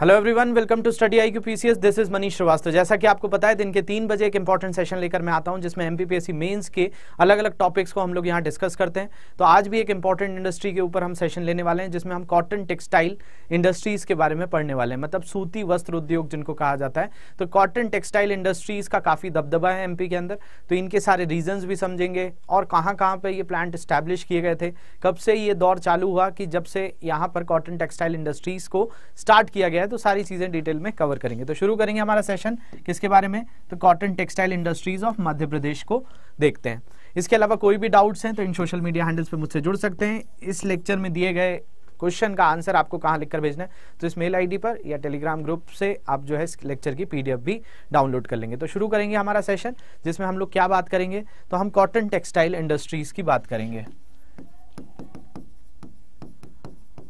hello everyone welcome to study I Q P this is Manish Shrivastava जैसा कि आपको पता है दिन के तीन बजे एक इंपॉर्टेंट सेशन लेकर मैं आता हूं जिसमें एमपीपीएससी मेंस के अलग अलग टॉपिक्स को हम लोग यहां डिस्कस करते हैं तो आज भी एक इंपॉर्टेंट इंडस्ट्री के ऊपर हम सेशन लेने वाले हैं जिसमें हम कॉटन टेक्सटाइल इंडस्ट्रीज के बारे में पढ़ने वाले हैं मतलब सूती वस्त्र उद्योग जिनको कहा जाता है तो कॉटन टेक्सटाइल इंडस्ट्रीज का काफ़ी दबदबा है एम के अंदर तो इनके सारे रीजन्स भी समझेंगे और कहाँ कहाँ पर ये प्लांट स्टैब्लिश किए गए थे कब से ये दौर चालू हुआ कि जब से यहाँ पर कॉटन टेक्सटाइल इंडस्ट्रीज को स्टार्ट किया गया है तो सारी चीजें डिटेल में कवर करेंगे तो शुरू करेंगे हमारा सेशन किसके बारे में तो cotton textile industries of Madhya Pradesh को देखते हैं इसके अलावा कोई भी डाउट्स हैं तो इन सोशल मीडिया हैंडल्स पर मुझसे जुड़ सकते हैं इस लेक्चर में दिए गए क्वेश्चन का आंसर आपको कहाँ लिखकर भेजना है तो इस मेल आईडी पर या टेलीग्राम ग्रुप से आप जो है इस लेक्चर की पीडीएफ भी डाउनलोड कर लेंगे तो शुरू करेंगे हमारा सेशन जिसमें हम लोग क्या बात करेंगे तो हम कॉटन टेक्सटाइल इंडस्ट्रीज की बात करेंगे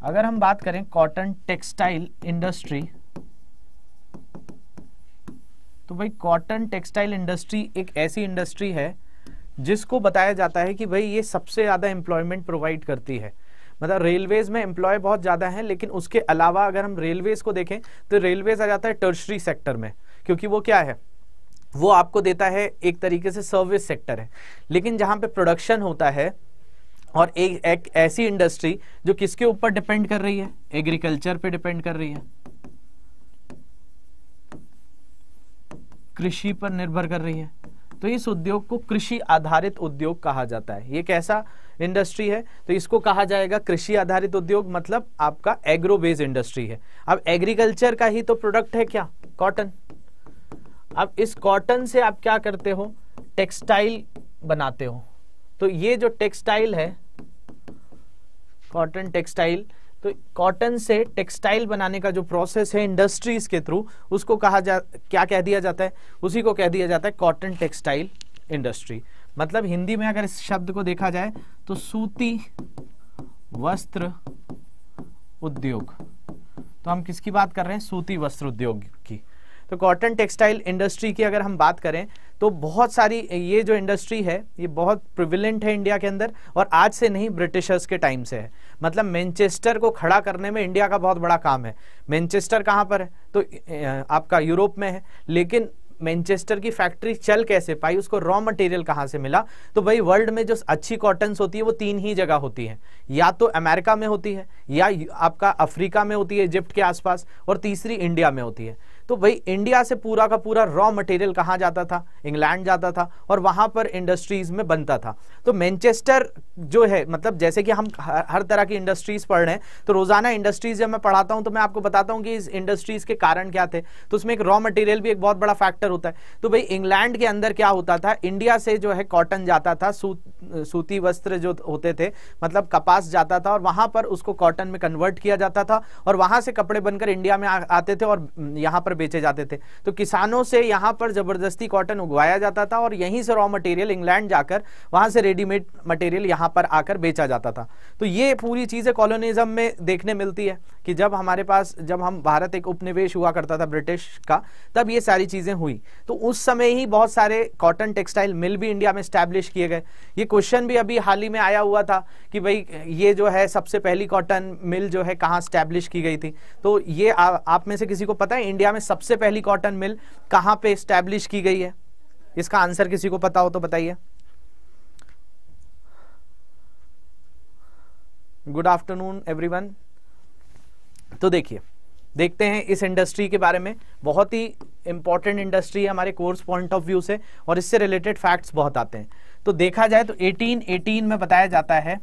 अगर हम बात करें कॉटन टेक्सटाइल इंडस्ट्री तो भाई कॉटन टेक्सटाइल इंडस्ट्री एक ऐसी इंडस्ट्री है जिसको बताया जाता है कि भाई ये सबसे ज़्यादा एम्प्लॉयमेंट प्रोवाइड करती है मतलब रेलवेज में एम्प्लॉय बहुत ज़्यादा है लेकिन उसके अलावा अगर हम रेलवेज को देखें तो रेलवेज आ जाता है टर्शरी सेक्टर में क्योंकि वो क्या है वो आपको देता है एक तरीके से सर्विस सेक्टर है लेकिन जहां पे प्रोडक्शन होता है और एक, एक ऐसी इंडस्ट्री जो किसके ऊपर डिपेंड कर रही है एग्रीकल्चर पे डिपेंड कर रही है कृषि पर निर्भर कर रही है तो इस उद्योग को कृषि आधारित उद्योग कहा जाता है ये कैसा इंडस्ट्री है तो इसको कहा जाएगा कृषि आधारित उद्योग मतलब आपका एग्रो बेस्ड इंडस्ट्री है अब एग्रीकल्चर का ही तो प्रोडक्ट है क्या कॉटन अब इस कॉटन से आप क्या करते हो टेक्सटाइल बनाते हो तो ये जो टेक्सटाइल है कॉटन टेक्सटाइल तो कॉटन से टेक्सटाइल बनाने का जो प्रोसेस है इंडस्ट्रीज के थ्रू उसको कहा जा क्या कह दिया जाता है उसी को कह दिया जाता है कॉटन टेक्सटाइल इंडस्ट्री मतलब हिंदी में अगर इस शब्द को देखा जाए तो सूती वस्त्र उद्योग तो हम किसकी बात कर रहे हैं सूती वस्त्र उद्योग की तो कॉटन टेक्सटाइल इंडस्ट्री की अगर हम बात करें तो बहुत सारी ये जो इंडस्ट्री है ये बहुत प्रिविलेंट है इंडिया के अंदर और आज से नहीं ब्रिटिशर्स के टाइम से है मतलब मैनचेस्टर को खड़ा करने में इंडिया का बहुत बड़ा काम है मैनचेस्टर कहाँ पर है तो आपका यूरोप में है लेकिन मैनचेस्टर की फैक्ट्री चल कैसे पाई उसको रॉ मटेरियल कहाँ से मिला तो भाई वर्ल्ड में जो अच्छी कॉटन्स होती है वो तीन ही जगह होती है या तो अमेरिका में होती है या आपका अफ्रीका में होती है इजिप्ट के आसपास और तीसरी इंडिया में होती है तो भाई इंडिया से पूरा का पूरा रॉ मटेरियल कहाँ जाता था इंग्लैंड जाता था और वहां पर इंडस्ट्रीज़ में बनता था तो मैनचेस्टर जो है मतलब जैसे कि हम हर तरह की इंडस्ट्रीज़ पढ़ रहे हैं तो रोज़ाना इंडस्ट्रीज़ जब मैं पढ़ाता हूँ तो मैं आपको बताता हूँ कि इस इंडस्ट्रीज़ के कारण क्या थे तो उसमें एक रॉ मटेरियल भी एक बहुत बड़ा फैक्टर होता है तो भाई इंग्लैंड के अंदर क्या होता था इंडिया से जो है कॉटन जाता था सूत सूती वस्त्र जो होते थे मतलब कपास जाता था और वहां पर उसको कॉटन में कन्वर्ट किया जाता था और वहां से कपड़े बनकर इंडिया में आ, आते थे और हम्म, यहाँ पर बेचे जाते थे तो किसानों से यहाँ पर ज़बरदस्ती कॉटन उगो उगवाया जाता था और यहीं से रॉ मटेरियल इंग्लैंड जाकर वहां से रेडीमेड मटेरियल यहाँ पर आकर बेचा जाता था तो ये पूरी चीज़ें कॉलोनिज्म में देखने मिलती है कि जब हमारे पास जब हम भारत एक उपनिवेश हुआ करता था ब्रिटिश का तब ये सारी चीज़ें हुई तो उस समय ही बहुत सारे कॉटन टेक्सटाइल मिल भी इंडिया में स्टैब्लिश किए गए ये क्वेश्चन भी अभी हाल ही में आया हुआ था कि भाई ये जो है सबसे पहली कॉटन मिल जो है कहाँ स्टैब्लिश की गई थी तो ये आ, आप में से किसी को पता है इंडिया में सबसे पहली कॉटन मिल कहाँ पे स्टैब्लिश की गई है इसका आंसर किसी को पता हो तो बताइए गुड आफ्टरनून एवरीवन तो देखिए देखते हैं इस इंडस्ट्री के बारे में बहुत ही इंपॉर्टेंट इंडस्ट्री है हमारे कोर्स पॉइंट ऑफ व्यू से और इससे रिलेटेड फैक्ट्स बहुत आते हैं तो देखा जाए तो 1818 में बताया जाता है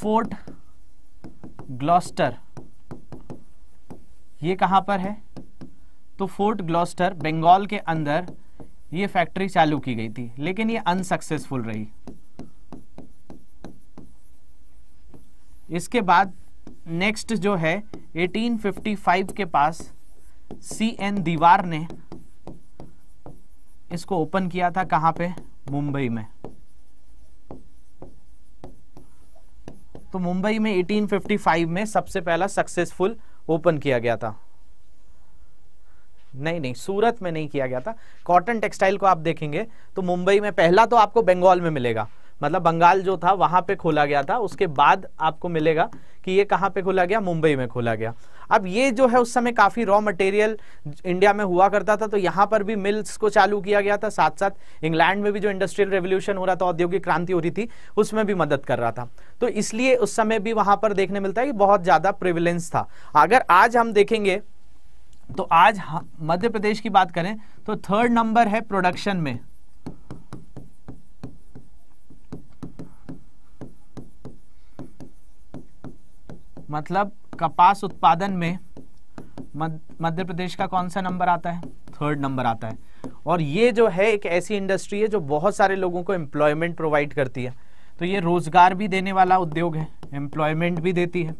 फोर्ट ग्लॉस्टर ये कहां पर है तो फोर्ट ग्लॉस्टर बंगाल के अंदर ये फैक्ट्री चालू की गई थी लेकिन ये अनसक्सेसफुल रही इसके बाद नेक्स्ट जो है 1855 के पास सी एन दीवार ने इसको ओपन किया था कहां पे मुंबई में तो मुंबई में 1855 में सबसे पहला सक्सेसफुल ओपन किया गया था नहीं नहीं सूरत में नहीं किया गया था कॉटन टेक्सटाइल को आप देखेंगे तो मुंबई में पहला तो आपको बंगाल में मिलेगा मतलब बंगाल जो था वहां पे खोला गया था उसके बाद आपको मिलेगा कि ये कहाँ पे खोला गया मुंबई में खोला गया अब ये जो है उस समय काफ़ी रॉ मटेरियल इंडिया में हुआ करता था तो यहाँ पर भी मिल्स को चालू किया गया था साथ साथ इंग्लैंड में भी जो इंडस्ट्रियल रेवोल्यूशन हो रहा था औद्योगिक क्रांति हो रही थी उसमें भी मदद कर रहा था तो इसलिए उस समय भी वहां पर देखने मिलता है कि बहुत ज़्यादा प्रिविलेंस था अगर आज हम देखेंगे तो आज मध्य प्रदेश की बात करें तो थर्ड नंबर है प्रोडक्शन में मतलब कपास उत्पादन में मध्य प्रदेश का कौन सा नंबर आता है थर्ड नंबर आता है और ये जो है एक ऐसी इंडस्ट्री है जो बहुत सारे लोगों को एम्प्लॉयमेंट प्रोवाइड करती है तो ये रोजगार भी देने वाला उद्योग है एम्प्लॉयमेंट भी देती है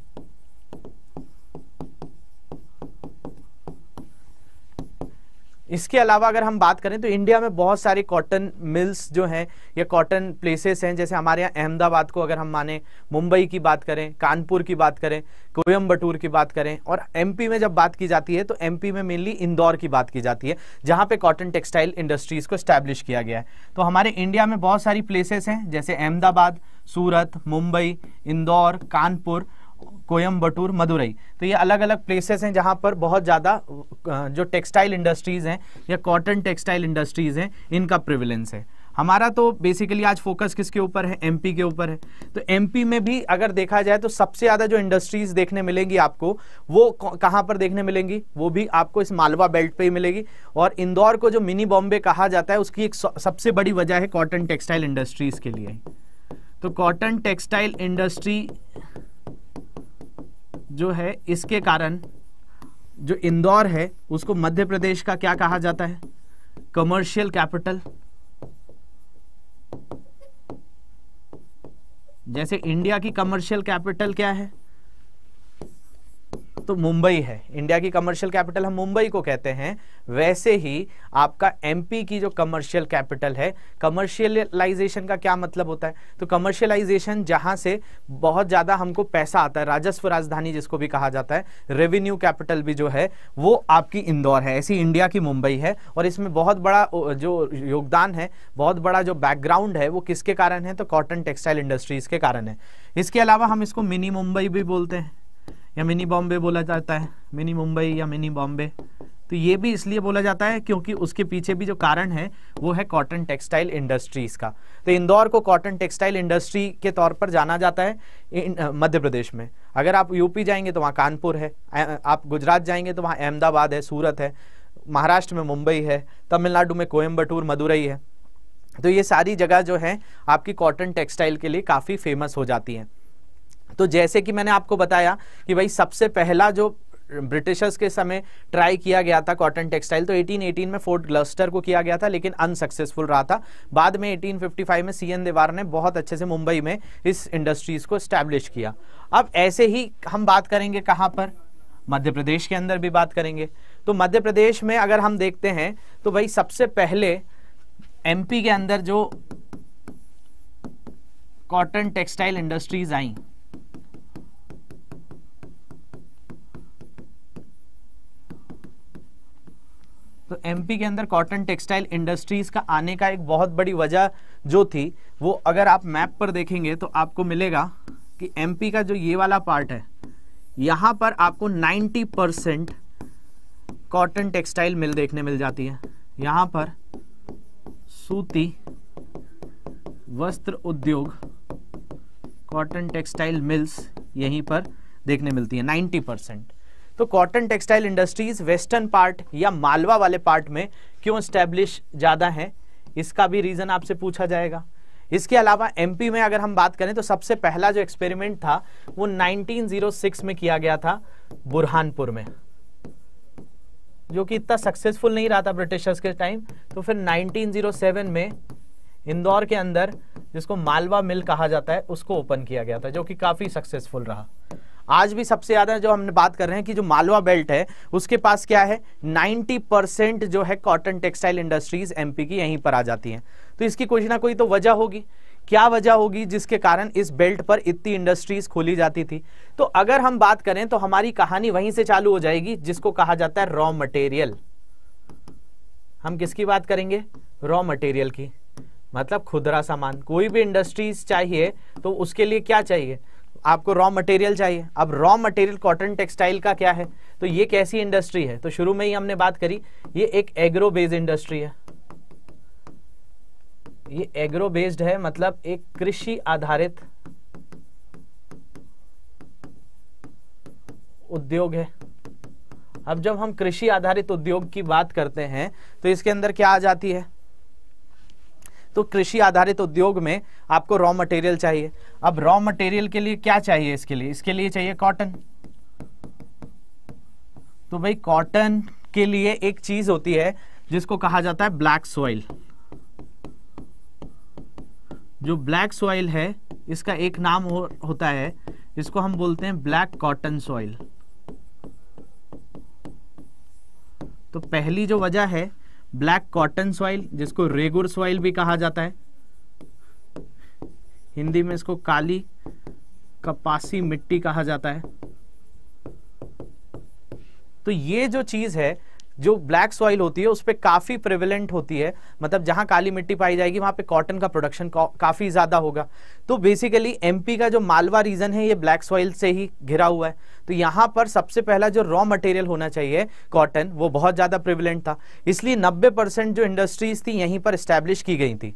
इसके अलावा अगर हम बात करें तो इंडिया में बहुत सारी कॉटन मिल्स जो हैं या कॉटन प्लेसेस हैं जैसे हमारे यहाँ अहमदाबाद को अगर हम माने मुंबई की बात करें कानपुर की बात करें कोयम्बटूर की बात करें और एमपी में जब बात की जाती है तो एमपी में मेनली इंदौर की बात की जाती है जहाँ पे कॉटन टेक्सटाइल इंडस्ट्रीज़ को स्टैब्लिश किया गया है तो हमारे इंडिया में बहुत सारी प्लेसेस हैं जैसे अहमदाबाद सूरत मुंबई इंदौर कानपुर कोयम्बटूर मदुरई तो ये अलग अलग प्लेसेस हैं जहाँ पर बहुत ज़्यादा जो टेक्सटाइल इंडस्ट्रीज़ हैं या कॉटन टेक्सटाइल इंडस्ट्रीज़ हैं इनका प्रिविलेंस है हमारा तो बेसिकली आज फोकस किसके ऊपर है एमपी के ऊपर है तो एमपी में भी अगर देखा जाए तो सबसे ज़्यादा जो इंडस्ट्रीज देखने मिलेंगी आपको वो कहाँ पर देखने मिलेंगी वो भी आपको इस मालवा बेल्ट पे ही मिलेगी और इंदौर को जो मिनी बॉम्बे कहा जाता है उसकी एक सबसे बड़ी वजह है कॉटन टेक्सटाइल इंडस्ट्रीज़ के लिए तो कॉटन टेक्सटाइल इंडस्ट्री जो है इसके कारण जो इंदौर है उसको मध्य प्रदेश का क्या कहा जाता है कमर्शियल कैपिटल जैसे इंडिया की कमर्शियल कैपिटल क्या है तो मुंबई है इंडिया की कमर्शियल कैपिटल हम मुंबई को कहते हैं वैसे ही आपका एमपी की जो कमर्शियल कैपिटल है कमर्शियलाइजेशन का क्या मतलब होता है तो कमर्शियलाइजेशन जहां से बहुत ज़्यादा हमको पैसा आता है राजस्व राजधानी जिसको भी कहा जाता है रेवेन्यू कैपिटल भी जो है वो आपकी इंदौर है ऐसी इंडिया की मुंबई है और इसमें बहुत बड़ा जो योगदान है बहुत बड़ा जो बैकग्राउंड है वो किसके कारण है तो कॉटन टेक्सटाइल इंडस्ट्रीज के कारण है इसके अलावा हम इसको मिनी मुंबई भी बोलते हैं या मिनी बॉम्बे बोला जाता है मिनी मुंबई या मिनी बॉम्बे तो ये भी इसलिए बोला जाता है क्योंकि उसके पीछे भी जो कारण है वो है कॉटन टेक्सटाइल इंडस्ट्रीज का तो इंदौर को कॉटन टेक्सटाइल इंडस्ट्री के तौर पर जाना जाता है मध्य प्रदेश में अगर आप यूपी जाएंगे तो वहाँ कानपुर है आप गुजरात जाएंगे तो वहाँ अहमदाबाद है सूरत है महाराष्ट्र में मुंबई है तमिलनाडु में कोयम्बटूर मदुरई है तो ये सारी जगह जो है आपकी कॉटन टेक्सटाइल के लिए काफ़ी फेमस हो जाती है तो जैसे कि मैंने आपको बताया कि भाई सबसे पहला जो ब्रिटिशर्स के समय ट्राई किया गया था कॉटन टेक्सटाइल तो 1818 में फोर्ट ग्लस्टर को किया गया था लेकिन अनसक्सेसफुल रहा था बाद में 1855 में सीएन देवार ने बहुत अच्छे से मुंबई में इस इंडस्ट्रीज को स्टैब्लिश किया अब ऐसे ही हम बात करेंगे कहाँ पर मध्य प्रदेश के अंदर भी बात करेंगे तो मध्य प्रदेश में अगर हम देखते हैं तो भाई सबसे पहले एम के अंदर जो कॉटन टेक्सटाइल इंडस्ट्रीज आई तो एमपी के अंदर कॉटन टेक्सटाइल इंडस्ट्रीज का आने का एक बहुत बड़ी वजह जो थी वो अगर आप मैप पर देखेंगे तो आपको मिलेगा कि एमपी का जो ये वाला पार्ट है यहां पर आपको 90 परसेंट कॉटन टेक्सटाइल मिल देखने मिल जाती है यहां पर सूती वस्त्र उद्योग कॉटन टेक्सटाइल मिल्स यहीं पर देखने मिलती है 90 परसेंट तो cotton textile industries western part या मालवा वाले पार्ट में क्यों स्टैब्लिश ज़्यादा है इसका भी रीज़न आपसे पूछा जाएगा इसके अलावा एमपी में अगर हम बात करें तो सबसे पहला जो एक्सपेरिमेंट था वो 1906 में किया गया था बुरहानपुर में जो कि इतना सक्सेसफुल नहीं रहा था ब्रिटिशर्स के टाइम तो फिर 1907 में इंदौर के अंदर जिसको मालवा मिल कहा जाता है उसको ओपन किया गया था जो कि काफ़ी सक्सेसफुल रहा आज भी सबसे ज्यादा जो हमने बात कर रहे हैं कि जो मालवा बेल्ट है उसके पास क्या है 90 परसेंट जो है कॉटन टेक्सटाइल इंडस्ट्रीज एमपी की यहीं पर आ जाती हैं तो इसकी कोई ना कोई तो वजह होगी क्या वजह होगी जिसके कारण इस बेल्ट पर इतनी इंडस्ट्रीज खोली जाती थी तो अगर हम बात करें तो हमारी कहानी वहीं से चालू हो जाएगी जिसको कहा जाता है रॉ मटेरियल हम किसकी बात करेंगे रॉ मटेरियल की मतलब खुदरा सामान कोई भी इंडस्ट्रीज चाहिए तो उसके लिए क्या चाहिए आपको रॉ मटेरियल चाहिए अब रॉ मटेरियल कॉटन टेक्सटाइल का क्या है तो ये कैसी इंडस्ट्री है तो शुरू में ही हमने बात करी ये एक एग्रो बेस्ड इंडस्ट्री है ये एग्रो बेस्ड है मतलब एक कृषि आधारित उद्योग है अब जब हम कृषि आधारित उद्योग की बात करते हैं तो इसके अंदर क्या आ जाती है तो कृषि आधारित उद्योग में आपको रॉ मटेरियल चाहिए अब रॉ मटेरियल के लिए क्या चाहिए इसके लिए इसके लिए चाहिए कॉटन तो भाई कॉटन के लिए एक चीज होती है जिसको कहा जाता है ब्लैक सॉइल जो ब्लैक सॉइल है इसका एक नाम हो, होता है इसको हम बोलते हैं ब्लैक कॉटन सॉइल तो पहली जो वजह है ब्लैक कॉटन सॉइल जिसको रेगुर सॉइल भी कहा जाता है हिंदी में इसको काली कपासी मिट्टी कहा जाता है तो ये जो चीज है जो ब्लैक सॉइल होती है उस पर काफ़ी प्रिविलेंट होती है मतलब जहां काली मिट्टी पाई जाएगी वहां पे कॉटन का प्रोडक्शन काफ़ी ज़्यादा होगा तो बेसिकली एमपी का जो मालवा रीजन है ये ब्लैक सॉइल से ही घिरा हुआ है तो यहां पर सबसे पहला जो रॉ मटेरियल होना चाहिए कॉटन वो बहुत ज़्यादा प्रिविलेंट था इसलिए 90 परसेंट जो इंडस्ट्रीज थी यहीं पर स्टैब्लिश की गई थी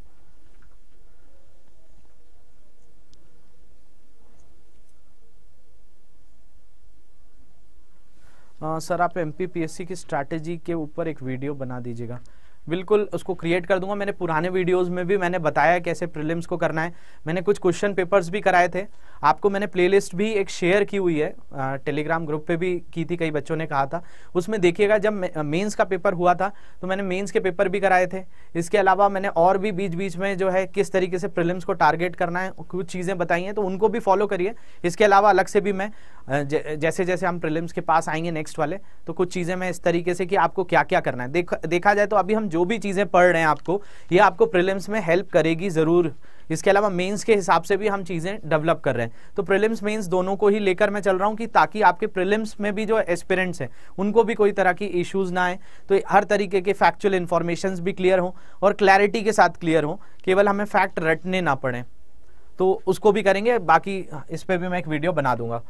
आ, सर आप एमपीपीएससी की स्ट्रैटेजी के ऊपर एक वीडियो बना दीजिएगा बिल्कुल उसको क्रिएट कर दूंगा मैंने पुराने वीडियोस में भी मैंने बताया कैसे प्रीलिम्स को करना है मैंने कुछ क्वेश्चन पेपर्स भी कराए थे आपको मैंने प्लेलिस्ट भी एक शेयर की हुई है टेलीग्राम ग्रुप पे भी की थी कई बच्चों ने कहा था उसमें देखिएगा जब मेंस का पेपर हुआ था तो मैंने मेंस के पेपर भी कराए थे इसके अलावा मैंने और भी बीच बीच में जो है किस तरीके से प्रिलिम्स को टारगेट करना है कुछ चीज़ें बताई हैं तो उनको भी फॉलो करिए इसके अलावा अलग से भी मैं जैसे जैसे हम प्रिलिम्स के पास आएंगे नेक्स्ट वाले तो कुछ चीज़ें मैं इस तरीके से कि आपको क्या क्या करना है देख देखा जाए तो अभी हम जो भी चीज़ें पढ़ रहे हैं आपको ये आपको प्रिलिम्स में हेल्प करेगी ज़रूर इसके अलावा मेंस के हिसाब से भी हम चीज़ें डेवलप कर रहे हैं तो प्रिलिम्स मेंस दोनों को ही लेकर मैं चल रहा हूँ कि ताकि आपके प्रिलिम्स में भी जो एस्पिरेंट्स हैं उनको भी कोई तरह की इश्यूज ना आए तो हर तरीके के फैक्चुअल इन्फॉर्मेशन भी क्लियर हों और क्लैरिटी के साथ क्लियर हों केवल हमें फैक्ट रटने ना पड़े तो उसको भी करेंगे बाकी इस पर भी मैं एक वीडियो बना दूंगा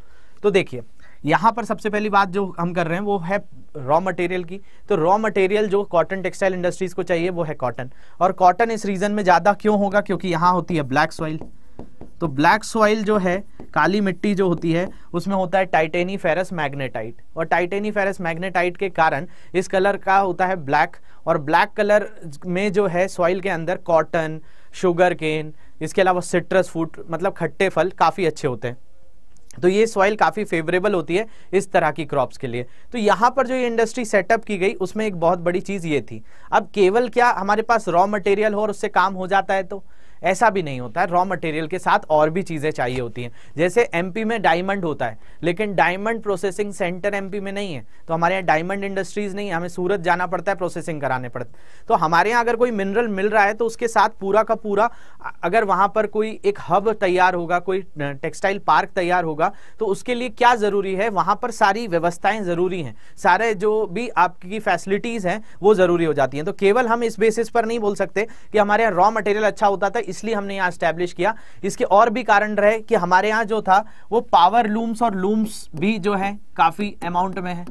तो देखिए यहां पर सबसे पहली बात जो हम कर रहे हैं वो है रॉ मटेरियल की तो रॉ मटेरियल जो कॉटन टेक्सटाइल इंडस्ट्रीज को चाहिए वो है कॉटन और कॉटन इस रीजन में ज़्यादा क्यों होगा क्योंकि यहां होती है ब्लैक सॉइल तो ब्लैक सॉइल जो है काली मिट्टी जो होती है उसमें होता है टाइटेनी फेरस मैग्नेटाइट और टाइटेनी फेरस मैग्नेटाइट के कारण इस कलर का होता है ब्लैक और ब्लैक कलर में जो है सॉइल के अंदर कॉटन शुगर केन इसके अलावा सिट्रस फूट मतलब खट्टे फल काफ़ी अच्छे होते हैं तो ये सॉइल काफ़ी फेवरेबल होती है इस तरह की क्रॉप्स के लिए तो यहाँ पर जो ये इंडस्ट्री सेटअप की गई उसमें एक बहुत बड़ी चीज़ ये थी अब केवल क्या हमारे पास रॉ मटेरियल हो और उससे काम हो जाता है तो ऐसा भी नहीं होता है रॉ मटेरियल के साथ और भी चीज़ें चाहिए होती हैं जैसे एमपी में डायमंड होता है लेकिन डायमंड प्रोसेसिंग सेंटर एमपी में नहीं है तो हमारे यहाँ डायमंड इंडस्ट्रीज नहीं है हमें सूरत जाना पड़ता है प्रोसेसिंग कराने पड़ता तो हमारे यहाँ अगर कोई मिनरल मिल रहा है तो उसके साथ पूरा का पूरा अगर वहाँ पर कोई एक हब तैयार होगा कोई टेक्सटाइल पार्क तैयार होगा तो उसके लिए क्या ज़रूरी है वहाँ पर सारी व्यवस्थाएं ज़रूरी हैं सारे जो भी आपकी फैसिलिटीज़ हैं वो ज़रूरी हो जाती हैं तो केवल हम इस बेसिस पर नहीं बोल सकते कि हमारे यहाँ रॉ मटेरियल अच्छा होता था इसलिए हमने यहाँ स्टैब्लिश किया इसके और भी कारण रहे कि हमारे यहाँ जो था वो पावर लूम्स और लूम्स भी जो है काफ़ी अमाउंट में है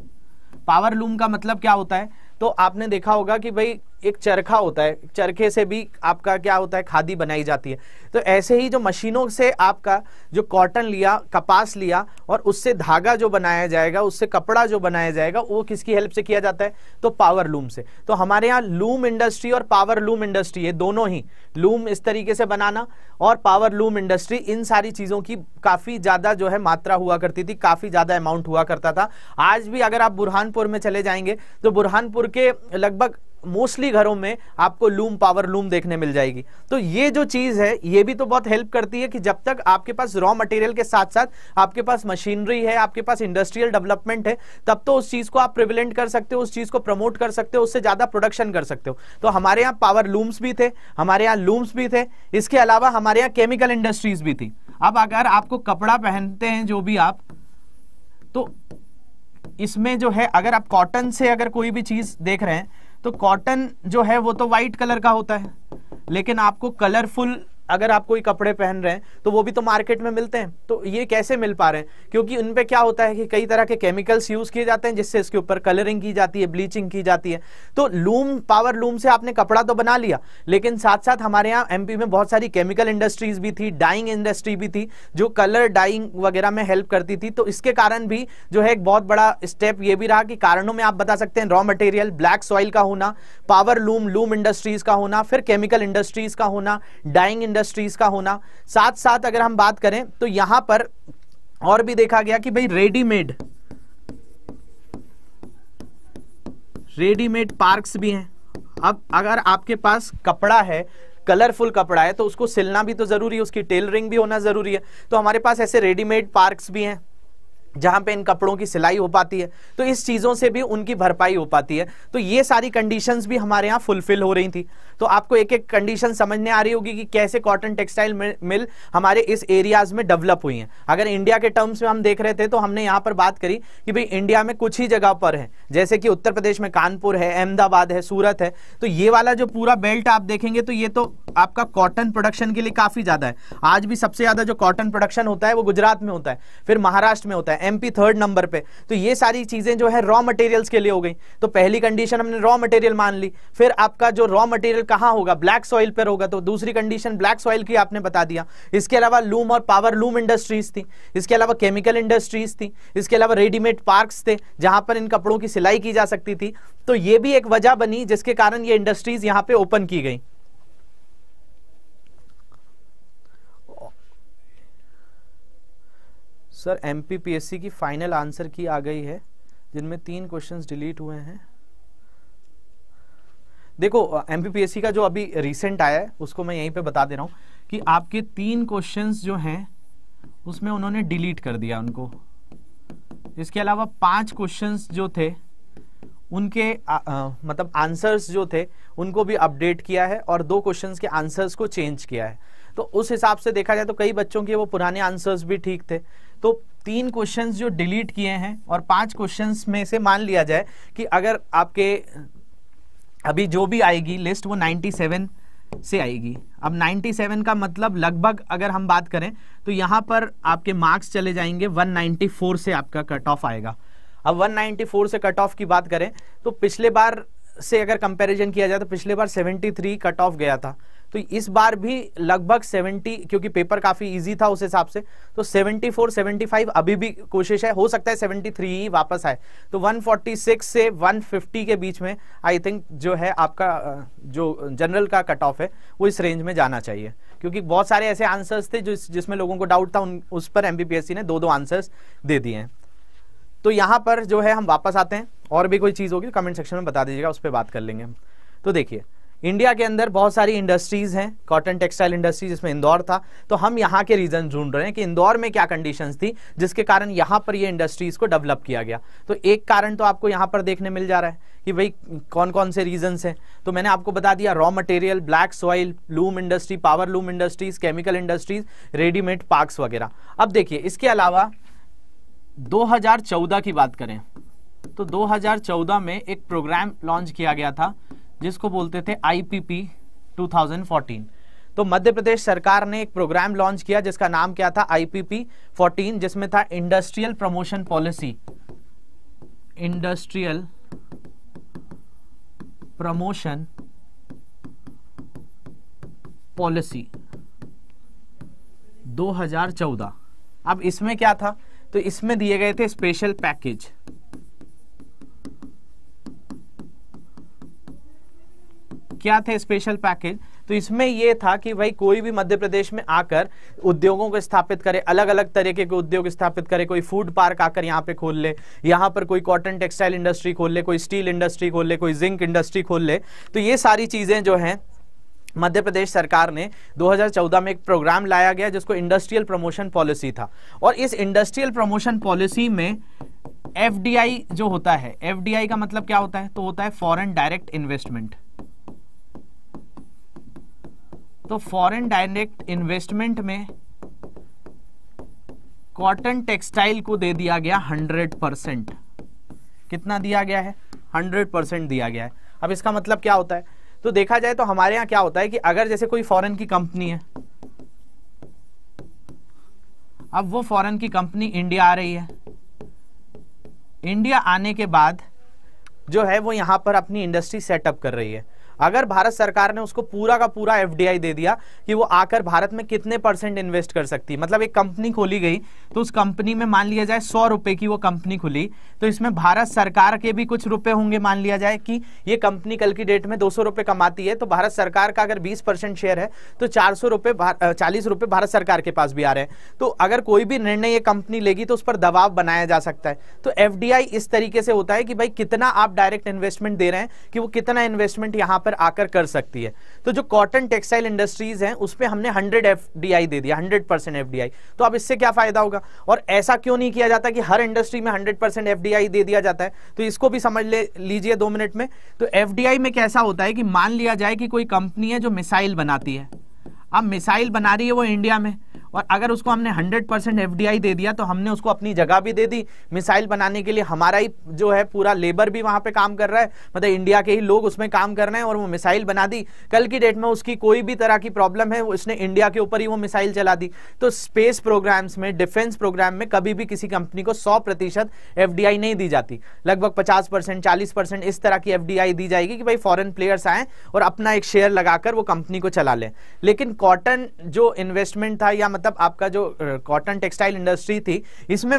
पावर लूम का मतलब क्या होता है तो आपने देखा होगा कि भाई एक चरखा होता है चरखे से भी आपका क्या होता है खादी बनाई जाती है तो ऐसे ही जो मशीनों से आपका जो कॉटन लिया कपास लिया और उससे धागा जो बनाया जाएगा उससे कपड़ा जो बनाया जाएगा वो किसकी हेल्प से किया जाता है तो पावर लूम से तो हमारे यहाँ लूम इंडस्ट्री और पावर लूम इंडस्ट्री ये दोनों ही लूम इस तरीके से बनाना और पावर लूम इंडस्ट्री इन सारी चीज़ों की काफ़ी ज़्यादा जो है मात्रा हुआ करती थी काफ़ी ज़्यादा अमाउंट हुआ करता था आज भी अगर आप बुरहानपुर में चले जाएंगे तो बुरहानपुर के लगभग मोस्टली घरों में आपको लूम पावर लूम देखने मिल जाएगी तो ये जो चीज़ है ये भी तो बहुत हेल्प करती है कि जब तक आपके पास रॉ मटेरियल के साथ साथ आपके पास मशीनरी है आपके पास इंडस्ट्रियल डेवलपमेंट है तब तो उस चीज़ को आप प्रिविलेंट कर सकते हो उस चीज़ को प्रमोट कर सकते हो उससे ज़्यादा प्रोडक्शन कर सकते हो तो हमारे यहाँ पावर लूम्स भी थे हमारे यहाँ लूम्स भी थे इसके अलावा हमारे यहाँ केमिकल इंडस्ट्रीज भी थी अब अगर आपको कपड़ा पहनते हैं जो भी आप तो इसमें जो है अगर आप कॉटन से अगर कोई भी चीज़ देख रहे हैं तो कॉटन जो है वो तो वाइट कलर का होता है लेकिन आपको कलरफुल अगर आप कोई कपड़े पहन रहे हैं तो वो भी तो मार्केट में मिलते हैं तो ये कैसे मिल पा रहे हैं क्योंकि उनपे क्या होता है कि कई तरह के केमिकल्स यूज किए जाते हैं जिससे इसके ऊपर कलरिंग की जाती है ब्लीचिंग की जाती है तो लूम पावर लूम से आपने कपड़ा तो बना लिया लेकिन साथ साथ हमारे यहाँ एमपी में बहुत सारी केमिकल इंडस्ट्रीज भी थी डाइंग इंडस्ट्री भी थी जो कलर डाइंग वगैरह में हेल्प करती थी तो इसके कारण भी जो है एक बहुत बड़ा स्टेप ये भी रहा कि कारणों में आप बता सकते हैं रॉ मटेरियल ब्लैक सॉइल का होना पावर लूम लूम इंडस्ट्रीज का होना फिर केमिकल इंडस्ट्रीज का होना डाइंग इंडस्ट्रीज का होना साथ साथ अगर हम बात करें तो यहां पर और भी देखा गया कि भाई रेडीमेड रेडीमेड पार्क्स भी हैं अब अगर आपके पास कपड़ा है कलरफुल कपड़ा है तो उसको सिलना भी तो जरूरी है उसकी टेलरिंग भी होना जरूरी है तो हमारे पास ऐसे रेडीमेड पार्क्स भी हैं जहां पे इन कपड़ों की सिलाई हो पाती है तो इस चीज़ों से भी उनकी भरपाई हो पाती है तो ये सारी कंडीशंस भी हमारे यहाँ फुलफिल हो रही थी तो आपको एक एक कंडीशन समझने आ रही होगी कि कैसे कॉटन टेक्सटाइल मिल हमारे इस एरियाज में डेवलप हुई हैं अगर इंडिया के टर्म्स में हम देख रहे थे तो हमने यहाँ पर बात करी कि भाई इंडिया में कुछ ही जगह पर है जैसे कि उत्तर प्रदेश में कानपुर है अहमदाबाद है सूरत है तो ये वाला जो पूरा बेल्ट आप देखेंगे तो ये तो आपका कॉटन प्रोडक्शन के लिए काफी ज्यादा है आज भी सबसे ज्यादा जो कॉटन प्रोडक्शन होता है वो गुजरात में होता है फिर महाराष्ट्र में होता है एमपी थर्ड नंबर पे तो ये सारी चीजें जो है रॉ मटेरियल्स के लिए हो गई तो पहली कंडीशन हमने रॉ मटेरियल मान ली फिर आपका जो रॉ मटेरियल कहां होगा ब्लैक सॉइल पर होगा तो दूसरी कंडीशन ब्लैक सॉइल की आपने बता दिया इसके अलावा लूम और पावर लूम इंडस्ट्रीज थी इसके अलावा केमिकल इंडस्ट्रीज थी इसके अलावा रेडीमेड पार्क्स थे जहां पर इन कपड़ों की सिलाई की जा सकती थी तो ये भी एक वजह बनी जिसके कारण ये इंडस्ट्रीज यहां पर ओपन की गई सर एमपीपीएससी की फाइनल आंसर की आ गई है जिनमें तीन क्वेश्चंस डिलीट हुए हैं देखो एम का जो अभी रिसेंट आया है उसको मैं यहीं पे बता दे रहा हूँ कि आपके तीन क्वेश्चंस जो हैं उसमें उन्होंने डिलीट कर दिया उनको इसके अलावा पांच क्वेश्चंस जो थे उनके आ, आ, मतलब आंसर्स जो थे उनको भी अपडेट किया है और दो क्वेश्चंस के आंसर्स को चेंज किया है तो उस हिसाब से देखा जाए तो कई बच्चों के वो पुराने आंसर्स भी ठीक थे तो तीन क्वेश्चंस जो डिलीट किए हैं और पांच क्वेश्चंस में से मान लिया जाए कि अगर आपके अभी जो भी आएगी लिस्ट वो 97 से आएगी अब 97 का मतलब लगभग अगर हम बात करें तो यहाँ पर आपके मार्क्स चले जाएंगे 194 से आपका कट ऑफ आएगा अब 194 से कट ऑफ की बात करें तो पिछले बार से अगर कंपैरिजन किया जाए तो पिछले बार 73 कट ऑफ गया था तो इस बार भी लगभग 70 क्योंकि पेपर काफी इजी था उस हिसाब से तो 74 75 अभी भी कोशिश है हो सकता है 73 ही वापस आए तो 146 से 150 के बीच में आई थिंक जो है आपका जो जनरल का कट ऑफ है वो इस रेंज में जाना चाहिए क्योंकि बहुत सारे ऐसे आंसर्स थे जो जिसमें लोगों को डाउट था उन, उस पर एम ने दो दो आंसर्स दे दिए हैं तो यहाँ पर जो है हम वापस आते हैं और भी कोई चीज़ होगी तो कमेंट सेक्शन में बता दीजिएगा उस पर बात कर लेंगे हम तो देखिए इंडिया के अंदर बहुत सारी इंडस्ट्रीज हैं कॉटन टेक्सटाइल इंडस्ट्री जिसमें इंदौर था तो हम यहाँ के रीजन ढूंढ रहे हैं कि इंदौर में क्या कंडीशन थी जिसके कारण यहाँ पर ये इंडस्ट्रीज को डेवलप किया गया तो एक कारण तो आपको यहाँ पर देखने मिल जा रहा है कि भाई कौन कौन से रीजन्स हैं तो मैंने आपको बता दिया raw material black soil loom industry power loom industries chemical industries readymade parks वगैरह अब देखिए इसके अलावा 2014 की बात करें तो 2014 में एक प्रोग्राम लॉन्च किया गया था जिसको बोलते थे आईपीपी 2014 तो मध्य प्रदेश सरकार ने एक प्रोग्राम लॉन्च किया जिसका नाम क्या था आईपीपी 14 जिसमें था industrial promotion policy industrial promotion policy 2014 अब इसमें क्या था तो इसमें दिए गए थे स्पेशल पैकेज क्या थे स्पेशल पैकेज तो इसमें यह था कि भाई कोई भी मध्य प्रदेश में आकर उद्योगों को स्थापित करे अलग अलग तरीके के उद्योग स्थापित करे कोई फूड पार्क आकर यहाँ पे खोल ले यहाँ पर कोई कॉटन टेक्सटाइल इंडस्ट्री खोल ले कोई स्टील इंडस्ट्री खोल ले कोई जिंक इंडस्ट्री खोल ले तो ये सारी चीज़ें जो हैं मध्य प्रदेश सरकार ने 2014 में एक प्रोग्राम लाया गया जिसको इंडस्ट्रियल प्रमोशन पॉलिसी था और इस इंडस्ट्रियल प्रमोशन पॉलिसी में एफ जो होता है एफ का मतलब क्या होता है तो होता है फॉरेन डायरेक्ट इन्वेस्टमेंट तो फॉरेन डायरेक्ट इन्वेस्टमेंट में कॉटन टेक्सटाइल को दे दिया गया 100 परसेंट कितना दिया गया है 100 परसेंट दिया गया है अब इसका मतलब क्या होता है तो देखा जाए तो हमारे यहां क्या होता है कि अगर जैसे कोई फॉरेन की कंपनी है अब वो फॉरेन की कंपनी इंडिया आ रही है इंडिया आने के बाद जो है वो यहां पर अपनी इंडस्ट्री सेटअप कर रही है अगर भारत सरकार ने उसको पूरा का पूरा एफ दे दिया कि वो आकर भारत में कितने परसेंट इन्वेस्ट कर सकती है मतलब एक कंपनी खोली गई तो उस कंपनी में मान लिया जाए सौ रुपए की वो कंपनी खुली तो इसमें भारत सरकार के भी कुछ रुपए होंगे मान लिया जाए कि ये कंपनी कल की डेट में दो सौ कमाती है तो भारत सरकार का अगर बीस शेयर है तो चार सौ रुपए चालीस रुपए भारत सरकार के पास भी आ रहे हैं तो अगर कोई भी निर्णय ये कंपनी लेगी तो उस पर दबाव बनाया जा सकता है तो एफ इस तरीके से होता है कि भाई कितना आप डायरेक्ट इन्वेस्टमेंट दे रहे हैं कि वो कितना इन्वेस्टमेंट यहाँ पर आकर कर सकती है तो जो कॉटन टेक्सटाइल इंडस्ट्रीज हैं उस पर हमने 100 एफ दे दिया 100 परसेंट एफ तो अब इससे क्या फायदा होगा और ऐसा क्यों नहीं किया जाता कि हर इंडस्ट्री में 100 परसेंट एफ दे दिया जाता है तो इसको भी समझ ले लीजिए दो मिनट में तो एफ में कैसा होता है कि मान लिया जाए कि कोई कंपनी है जो मिसाइल बनाती है अब मिसाइल बना रही है वो इंडिया में और अगर उसको हमने 100 परसेंट एफ दे दिया तो हमने उसको अपनी जगह भी दे दी मिसाइल बनाने के लिए हमारा ही जो है पूरा लेबर भी वहाँ पे काम कर रहा है मतलब इंडिया के ही लोग उसमें काम कर रहे हैं और वो मिसाइल बना दी कल की डेट में उसकी कोई भी तरह की प्रॉब्लम है उसने इंडिया के ऊपर ही वो मिसाइल चला दी तो स्पेस प्रोग्राम्स में डिफेंस प्रोग्राम में कभी भी किसी कंपनी को सौ प्रतिशत नहीं दी जाती लगभग पचास परसेंट चालीस परसेंट इस तरह की एफ दी जाएगी कि भाई फॉरन प्लेयर्स आए और अपना एक शेयर लगाकर वो कंपनी को चला लें लेकिन कॉटन जो इन्वेस्टमेंट था या मतलब मतलब आपका जो कॉटन टेक्सटाइल इंडस्ट्री थी इसमें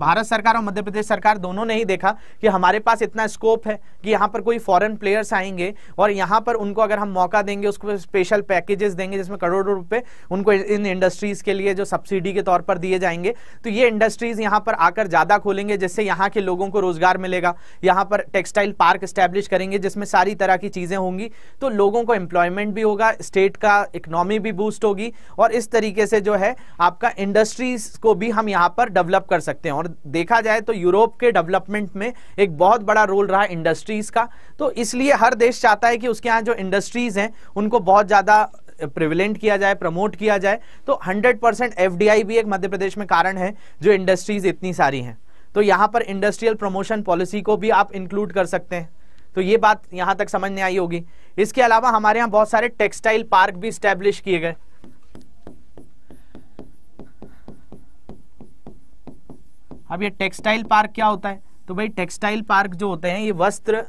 भारत सरकार और मध्य प्रदेश सरकार दोनों ने ही देखा कि हमारे पास इतना स्कोप है कि यहाँ पर कोई फॉरेन प्लेयर्स आएंगे और यहाँ पर उनको अगर हम मौका देंगे उसको स्पेशल पैकेजेस देंगे जिसमें करोड़ों रुपए उनको इन इंडस्ट्रीज़ के लिए जो सब्सिडी के तौर पर दिए जाएंगे तो ये इंडस्ट्रीज़ यहाँ पर आकर ज़्यादा खोलेंगे जिससे यहाँ के लोगों को रोज़गार मिलेगा यहाँ पर टेक्सटाइल पार्क इस्टेब्लिश करेंगे जिसमें सारी तरह की चीज़ें होंगी तो लोगों को एम्प्लॉयमेंट भी होगा स्टेट का इकनॉमी भी बूस्ट होगी और इस तरीके से जो है आपका इंडस्ट्रीज़ को भी हम यहाँ पर डेवलप कर सकते हैं और देखा जाए तो यूरोप के डेवलपमेंट में एक बहुत बड़ा रोल रहा इंडस्ट्रीज का तो इसलिए हर देश चाहता है कि उसके यहाँ जो इंडस्ट्रीज हैं उनको बहुत ज़्यादा प्रिविलेंट किया जाए प्रमोट किया जाए तो 100 परसेंट एफ भी एक मध्य प्रदेश में कारण है जो इंडस्ट्रीज इतनी सारी हैं तो यहाँ पर इंडस्ट्रियल प्रमोशन पॉलिसी को भी आप इंक्लूड कर सकते हैं तो ये बात यहाँ तक समझ में आई होगी इसके अलावा हमारे यहाँ बहुत सारे टेक्सटाइल पार्क भी स्टैब्लिश किए गए अब ये टेक्सटाइल पार्क क्या होता है तो भाई टेक्सटाइल पार्क जो होते हैं ये वस्त्र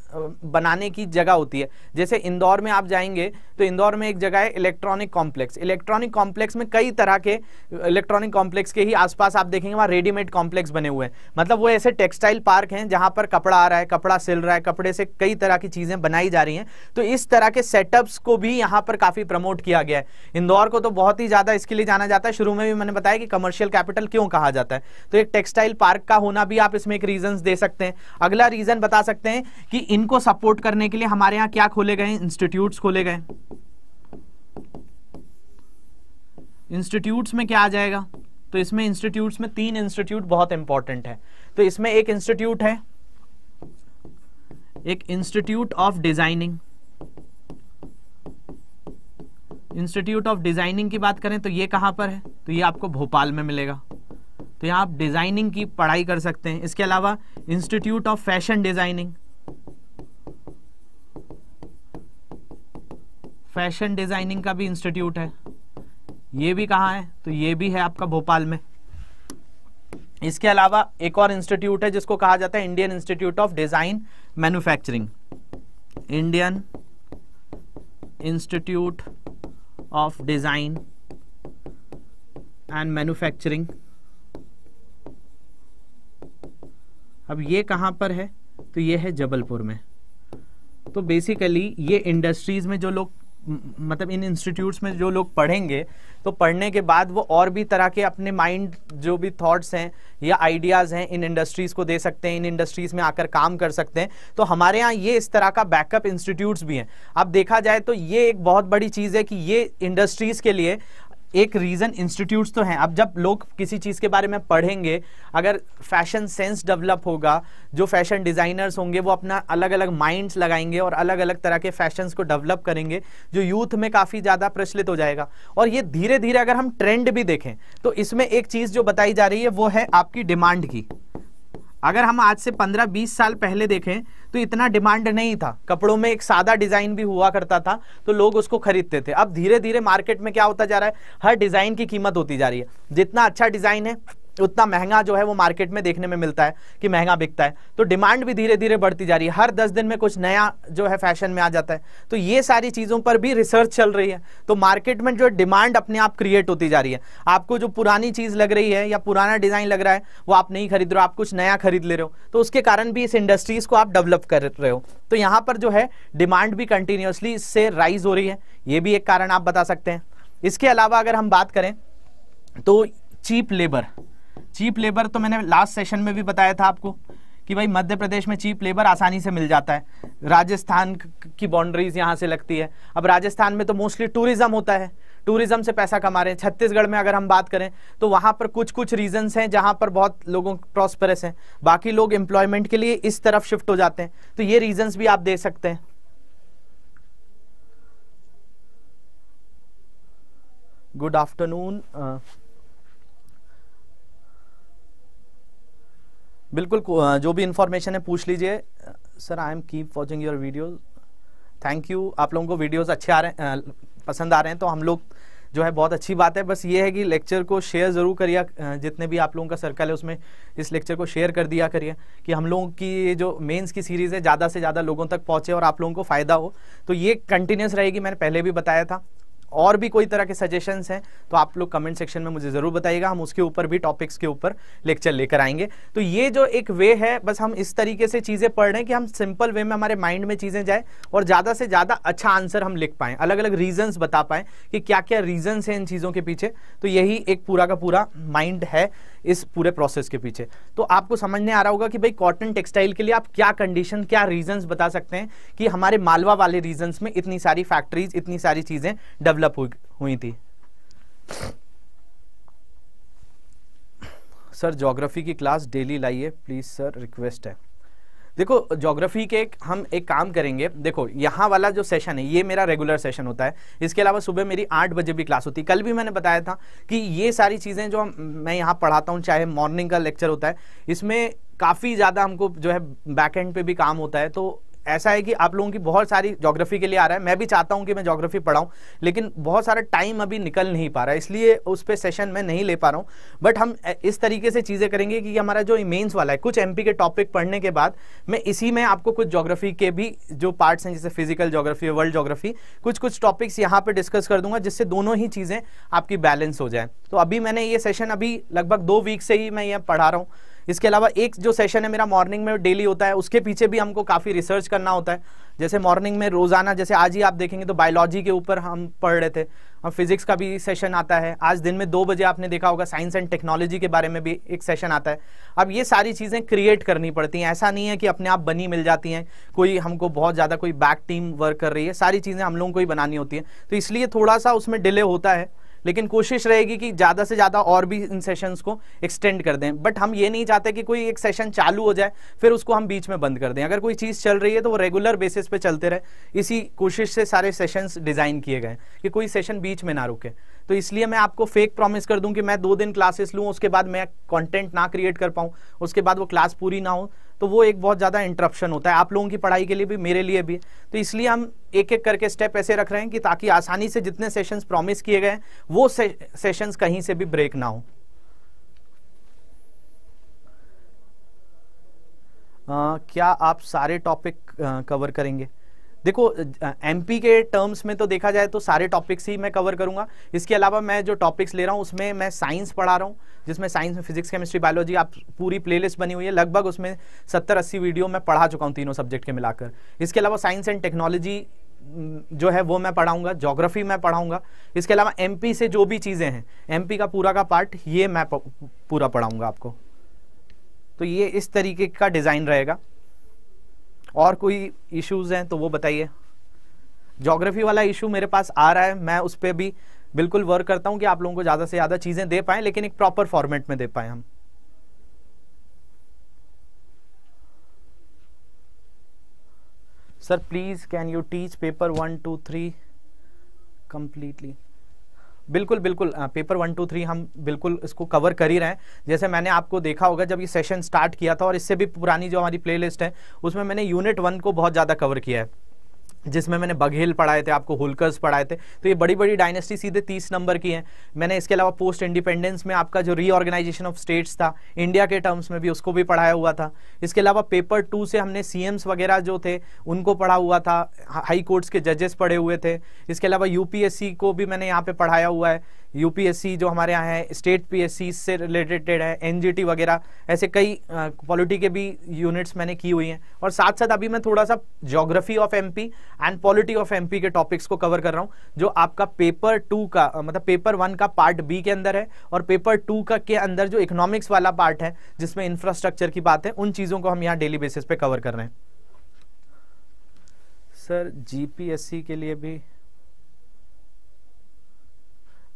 बनाने की जगह होती है जैसे इंदौर में आप जाएंगे तो इंदौर में एक जगह है इलेक्ट्रॉनिक कॉम्प्लेक्स इलेक्ट्रॉनिक कॉम्प्लेक्स में कई तरह के इलेक्ट्रॉनिक कॉम्प्लेक्स के ही आसपास आप देखेंगे वहाँ रेडीमेड कॉम्प्लेक्स बने हुए हैं मतलब वो ऐसे टेक्सटाइल पार्क हैं जहाँ पर कपड़ा आ रहा है कपड़ा सिल रहा है कपड़े से कई तरह की चीज़ें बनाई जा रही हैं तो इस तरह के सेटअप्स को भी यहाँ पर काफ़ी प्रमोट किया गया है इंदौर को तो बहुत ही ज़्यादा इसके लिए जाना जाता है शुरू में भी मैंने बताया कि कमर्शियल कैपिटल क्यों कहा जाता है तो एक टेक्सटाइल पार्क का होना भी आप इसमें एक रीजन दे सकते सकते हैं अगला रीजन बता सकते हैं कि इनको सपोर्ट करने के लिए हमारे यहां क्या खोले गए इंस्टीट्यूट खोले गए इंस्टीट्यूट्स में क्या आ जाएगा तो इसमें इंस्टीट्यूट्स में तीन इंस्टीट्यूट बहुत इंपॉर्टेंट है तो इसमें एक इंस्टीट्यूट है एक institute of designing institute of designing की बात करें तो ये कहां पर है तो ये आपको भोपाल में मिलेगा तो यहाँ आप डिज़ाइनिंग की पढ़ाई कर सकते हैं इसके अलावा institute of fashion designing fashion designing का भी इंस्टीट्यूट है ये भी कहाँ है तो ये भी है आपका भोपाल में इसके अलावा एक और इंस्टीट्यूट है जिसको कहा जाता है Indian institute of design manufacturing Indian institute of design and manufacturing अब ये कहाँ पर है तो ये है जबलपुर में तो बेसिकली ये इंडस्ट्रीज़ में जो लोग मतलब इन इंस्टीट्यूट्स में जो लोग पढ़ेंगे तो पढ़ने के बाद वो और भी तरह के अपने माइंड जो भी थॉट्स हैं या आइडियाज़ हैं इन इंडस्ट्रीज़ को दे सकते हैं इन इंडस्ट्रीज़ में आकर काम कर सकते हैं तो हमारे यहाँ ये इस तरह का बैकअप इंस्टीट्यूट्स भी हैं अब देखा जाए तो ये एक बहुत बड़ी चीज़ है कि ये इंडस्ट्रीज़ के लिए एक रीज़न इंस्टीट्यूट्स तो हैं अब जब लोग किसी चीज़ के बारे में पढ़ेंगे अगर फैशन सेंस डेवलप होगा जो फैशन डिज़ाइनर्स होंगे वो अपना अलग अलग माइंड्स लगाएंगे और अलग अलग तरह के फैशंस को डेवलप करेंगे जो यूथ में काफ़ी ज़्यादा प्रचलित हो जाएगा और ये धीरे धीरे अगर हम ट्रेंड भी देखें तो इसमें एक चीज़ जो बताई जा रही है वो है आपकी डिमांड की अगर हम आज से 15-20 साल पहले देखें तो इतना डिमांड नहीं था कपड़ों में एक सादा डिजाइन भी हुआ करता था तो लोग उसको खरीदते थे अब धीरे धीरे मार्केट में क्या होता जा रहा है हर डिजाइन की कीमत होती जा रही है जितना अच्छा डिजाइन है उतना महंगा जो है वो मार्केट में देखने में मिलता है कि महंगा बिकता है तो डिमांड भी धीरे धीरे बढ़ती जा रही है हर दस दिन में कुछ नया जो है फैशन में आ जाता है तो ये सारी चीज़ों पर भी रिसर्च चल रही है तो मार्केट में जो डिमांड अपने आप क्रिएट होती जा रही है आपको जो पुरानी चीज़ लग रही है या पुराना डिज़ाइन लग रहा है वो आप नहीं खरीद रहे हो आप कुछ नया खरीद ले रहे हो तो उसके कारण भी इस इंडस्ट्रीज़ को आप डेवलप कर रहे हो तो यहाँ पर जो है डिमांड भी कंटिन्यूसली इससे राइज हो रही है ये भी एक कारण आप बता सकते हैं इसके अलावा अगर हम बात करें तो चीप लेबर चीप लेबर तो मैंने लास्ट सेशन में भी बताया था आपको कि भाई मध्य प्रदेश में चीप लेबर आसानी से मिल जाता है राजस्थान की बाउंड्रीज यहाँ से लगती है अब राजस्थान में तो मोस्टली टूरिज्म होता है टूरिज्म से पैसा कमा रहे हैं छत्तीसगढ़ में अगर हम बात करें तो वहाँ पर कुछ कुछ रीजंस हैं जहाँ पर बहुत लोगों प्रॉस्परस हैं बाकी लोग एम्प्लॉयमेंट के लिए इस तरफ शिफ्ट हो जाते हैं तो ये रीजन्स भी आप दे सकते हैं गुड आफ्टरनून बिल्कुल जो भी इंफॉर्मेशन है पूछ लीजिए sir I am keep watching your videos thank you आप लोगों को वीडियोज़ अच्छे आ रहे हैं पसंद आ रहे हैं तो हम लोग जो है बहुत अच्छी बात है बस ये है कि लेक्चर को शेयर ज़रूर करिए जितने भी आप लोगों का सर्कल है उसमें इस लेक्चर को शेयर कर दिया करिए कि हम लोगों की जो मेंस की सीरीज़ है ज़्यादा से ज़्यादा लोगों तक पहुँचे और आप लोगों को फ़ायदा हो तो ये कंटिन्यूस रहेगी मैंने पहले भी बताया था और भी कोई तरह के सजेशंस हैं तो आप लोग कमेंट सेक्शन में मुझे ज़रूर बताइएगा हम उसके ऊपर भी टॉपिक्स के ऊपर लेक्चर लेकर आएंगे तो ये जो एक वे है बस हम इस तरीके से चीज़ें पढ़ रहे हैं कि हम सिंपल वे में हमारे माइंड में चीज़ें जाए और ज़्यादा से ज़्यादा अच्छा आंसर हम लिख पाए अलग अलग रीजन्स बता पाए कि क्या क्या रीजन्स हैं इन चीज़ों के पीछे तो यही एक पूरा का पूरा माइंड है इस पूरे प्रोसेस के पीछे तो आपको समझने आ रहा होगा कि भाई कॉटन टेक्सटाइल के लिए आप क्या कंडीशन क्या रीजंस बता सकते हैं कि हमारे मालवा वाले रीजंस में इतनी सारी फैक्ट्रीज इतनी सारी चीज़ें डेवलप हुई हुई थी सर जोग्राफी की क्लास डेली लाइए प्लीज़ सर रिक्वेस्ट है देखो जोग्राफी के एक हम एक काम करेंगे देखो यहाँ वाला जो सेशन है ये मेरा रेगुलर सेशन होता है इसके अलावा सुबह मेरी आठ बजे भी क्लास होती है कल भी मैंने बताया था कि ये सारी चीज़ें जो हम मैं यहाँ पढ़ाता हूँ चाहे मॉर्निंग का लेक्चर होता है इसमें काफ़ी ज़्यादा हमको जो है बैक एंड पे भी काम होता है तो ऐसा है कि आप लोगों की बहुत सारी जोग्राफी के लिए आ रहा है मैं भी चाहता हूं कि मैं ज्योग्राफी पढ़ाऊँ लेकिन बहुत सारा टाइम अभी निकल नहीं पा रहा है इसलिए उस पर सेशन मैं नहीं ले पा रहा हूँ बट हम इस तरीके से चीज़ें करेंगे कि हमारा जो मेन्स वाला है कुछ एम के टॉपिक पढ़ने के बाद मैं इसी में आपको कुछ जोग्राफी के भी जो पार्ट्स हैं जैसे फिजिकल जोग्राफी वर्ल्ड जोग्राफी कुछ कुछ टॉपिक्स यहाँ पर डिस्कस कर दूंगा जिससे दोनों ही चीज़ें आपकी बैलेंस हो जाए तो अभी मैंने ये सेशन अभी लगभग दो वीक से ही मैं ये पढ़ा रहा हूँ इसके अलावा एक जो सेशन है मेरा मॉर्निंग में डेली होता है उसके पीछे भी हमको काफ़ी रिसर्च करना होता है जैसे मॉर्निंग में रोज़ाना जैसे आज ही आप देखेंगे तो बायोलॉजी के ऊपर हम पढ़ रहे थे और फिजिक्स का भी सेशन आता है आज दिन में दो बजे आपने देखा होगा साइंस एंड टेक्नोलॉजी के बारे में भी एक सेशन आता है अब ये सारी चीज़ें क्रिएट करनी पड़ती हैं ऐसा नहीं है कि अपने आप बनी मिल जाती हैं कोई हमको बहुत ज़्यादा कोई बैक टीम वर्क कर रही है सारी चीज़ें हम लोगों को ही बनानी होती है तो इसलिए थोड़ा सा उसमें डिले होता है लेकिन कोशिश रहेगी कि ज़्यादा से ज़्यादा और भी इन सेशंस को एक्सटेंड कर दें बट हम ये नहीं चाहते कि कोई एक सेशन चालू हो जाए फिर उसको हम बीच में बंद कर दें अगर कोई चीज़ चल रही है तो वो रेगुलर बेसिस पे चलते रहे इसी कोशिश से सारे सेशंस डिज़ाइन किए गए कि कोई सेशन बीच में ना रुके तो इसलिए मैं आपको फेक प्रॉमिस कर दूं कि मैं दो दिन क्लासेस लूँ उसके बाद मैं कंटेंट ना क्रिएट कर पाऊँ उसके बाद वो क्लास पूरी ना हो तो वो एक बहुत ज़्यादा इंटरप्शन होता है आप लोगों की पढ़ाई के लिए भी मेरे लिए भी तो इसलिए हम एक एक करके स्टेप ऐसे रख रहे हैं कि ताकि आसानी से जितने सेशंस प्रॉमिस किए गए वो से, सेशंस कहीं से भी ब्रेक ना हो आ, क्या आप सारे टॉपिक कवर करेंगे देखो एमपी के टर्म्स में तो देखा जाए तो सारे टॉपिक्स ही मैं कवर करूंगा इसके अलावा मैं जो टॉपिक्स ले रहा हूं उसमें मैं साइंस पढ़ा रहा हूँ जिसमें साइंस फिजिक्स केमिस्ट्री बायोलॉजी आप पूरी प्लेलिस्ट बनी हुई है लगभग उसमें सत्तर अस्सी वीडियो मैं पढ़ा चुका हूँ तीनों सब्जेक्ट के मिलाकर इसके अलावा साइंस एंड टेक्नोलॉजी जो है वो मैं पढ़ाऊंगा जोग्राफी मैं पढ़ाऊंगा इसके अलावा एम से जो भी चीज़ें हैं एम का पूरा का पार्ट ये मैं पूरा पढ़ाऊंगा आपको तो ये इस तरीके का डिज़ाइन रहेगा और कोई इश्यूज़ हैं तो वो बताइए जोग्राफी वाला इशू मेरे पास आ रहा है मैं उस पर भी बिल्कुल वर्क करता हूँ कि आप लोगों को ज़्यादा से ज़्यादा चीज़ें दे पाए लेकिन एक प्रॉपर फॉर्मेट में दे पाए हम sir please can you teach paper one two three completely बिल्कुल बिल्कुल पेपर वन टू थ्री हम बिल्कुल इसको कवर कर ही रहे हैं जैसे मैंने आपको देखा होगा जब ये सेशन स्टार्ट किया था और इससे भी पुरानी जो हमारी प्लेलिस्ट है उसमें मैंने यूनिट वन को बहुत ज़्यादा कवर किया है जिसमें मैंने बघेल पढ़ाए थे आपको होलकर्स पढ़ाए थे तो ये बड़ी बड़ी डायनेस्टी सीधे तीस नंबर की हैं मैंने इसके अलावा पोस्ट इंडिपेंडेंस में आपका जो रीऑर्गेनाइजेशन ऑफ स्टेट्स था इंडिया के टर्म्स में भी उसको भी पढ़ाया हुआ था इसके अलावा पेपर टू से हमने सी वगैरह जो थे उनको पढ़ा हुआ था हाई कोर्ट्स के जजेस पढ़े हुए थे इसके अलावा यूपीएससी को भी मैंने यहाँ पे पढ़ाया हुआ है यूपीएससी जो हमारे यहाँ है स्टेट पीएससी से रिलेटेड है एनजीटी वगैरह ऐसे कई पॉलिटी के भी यूनिट्स मैंने की हुई हैं और साथ साथ अभी मैं थोड़ा सा geography of MP and polity of MP के टॉपिक्स को कवर कर रहा हूँ जो आपका पेपर टू का मतलब पेपर वन का पार्ट बी के अंदर है और पेपर टू का के अंदर जो इकोनॉमिक्स वाला पार्ट है जिसमें इंफ्रास्ट्रक्चर की बात है उन चीज़ों को हम यहाँ डेली बेसिस पे कवर कर रहे हैं सर जी के लिए भी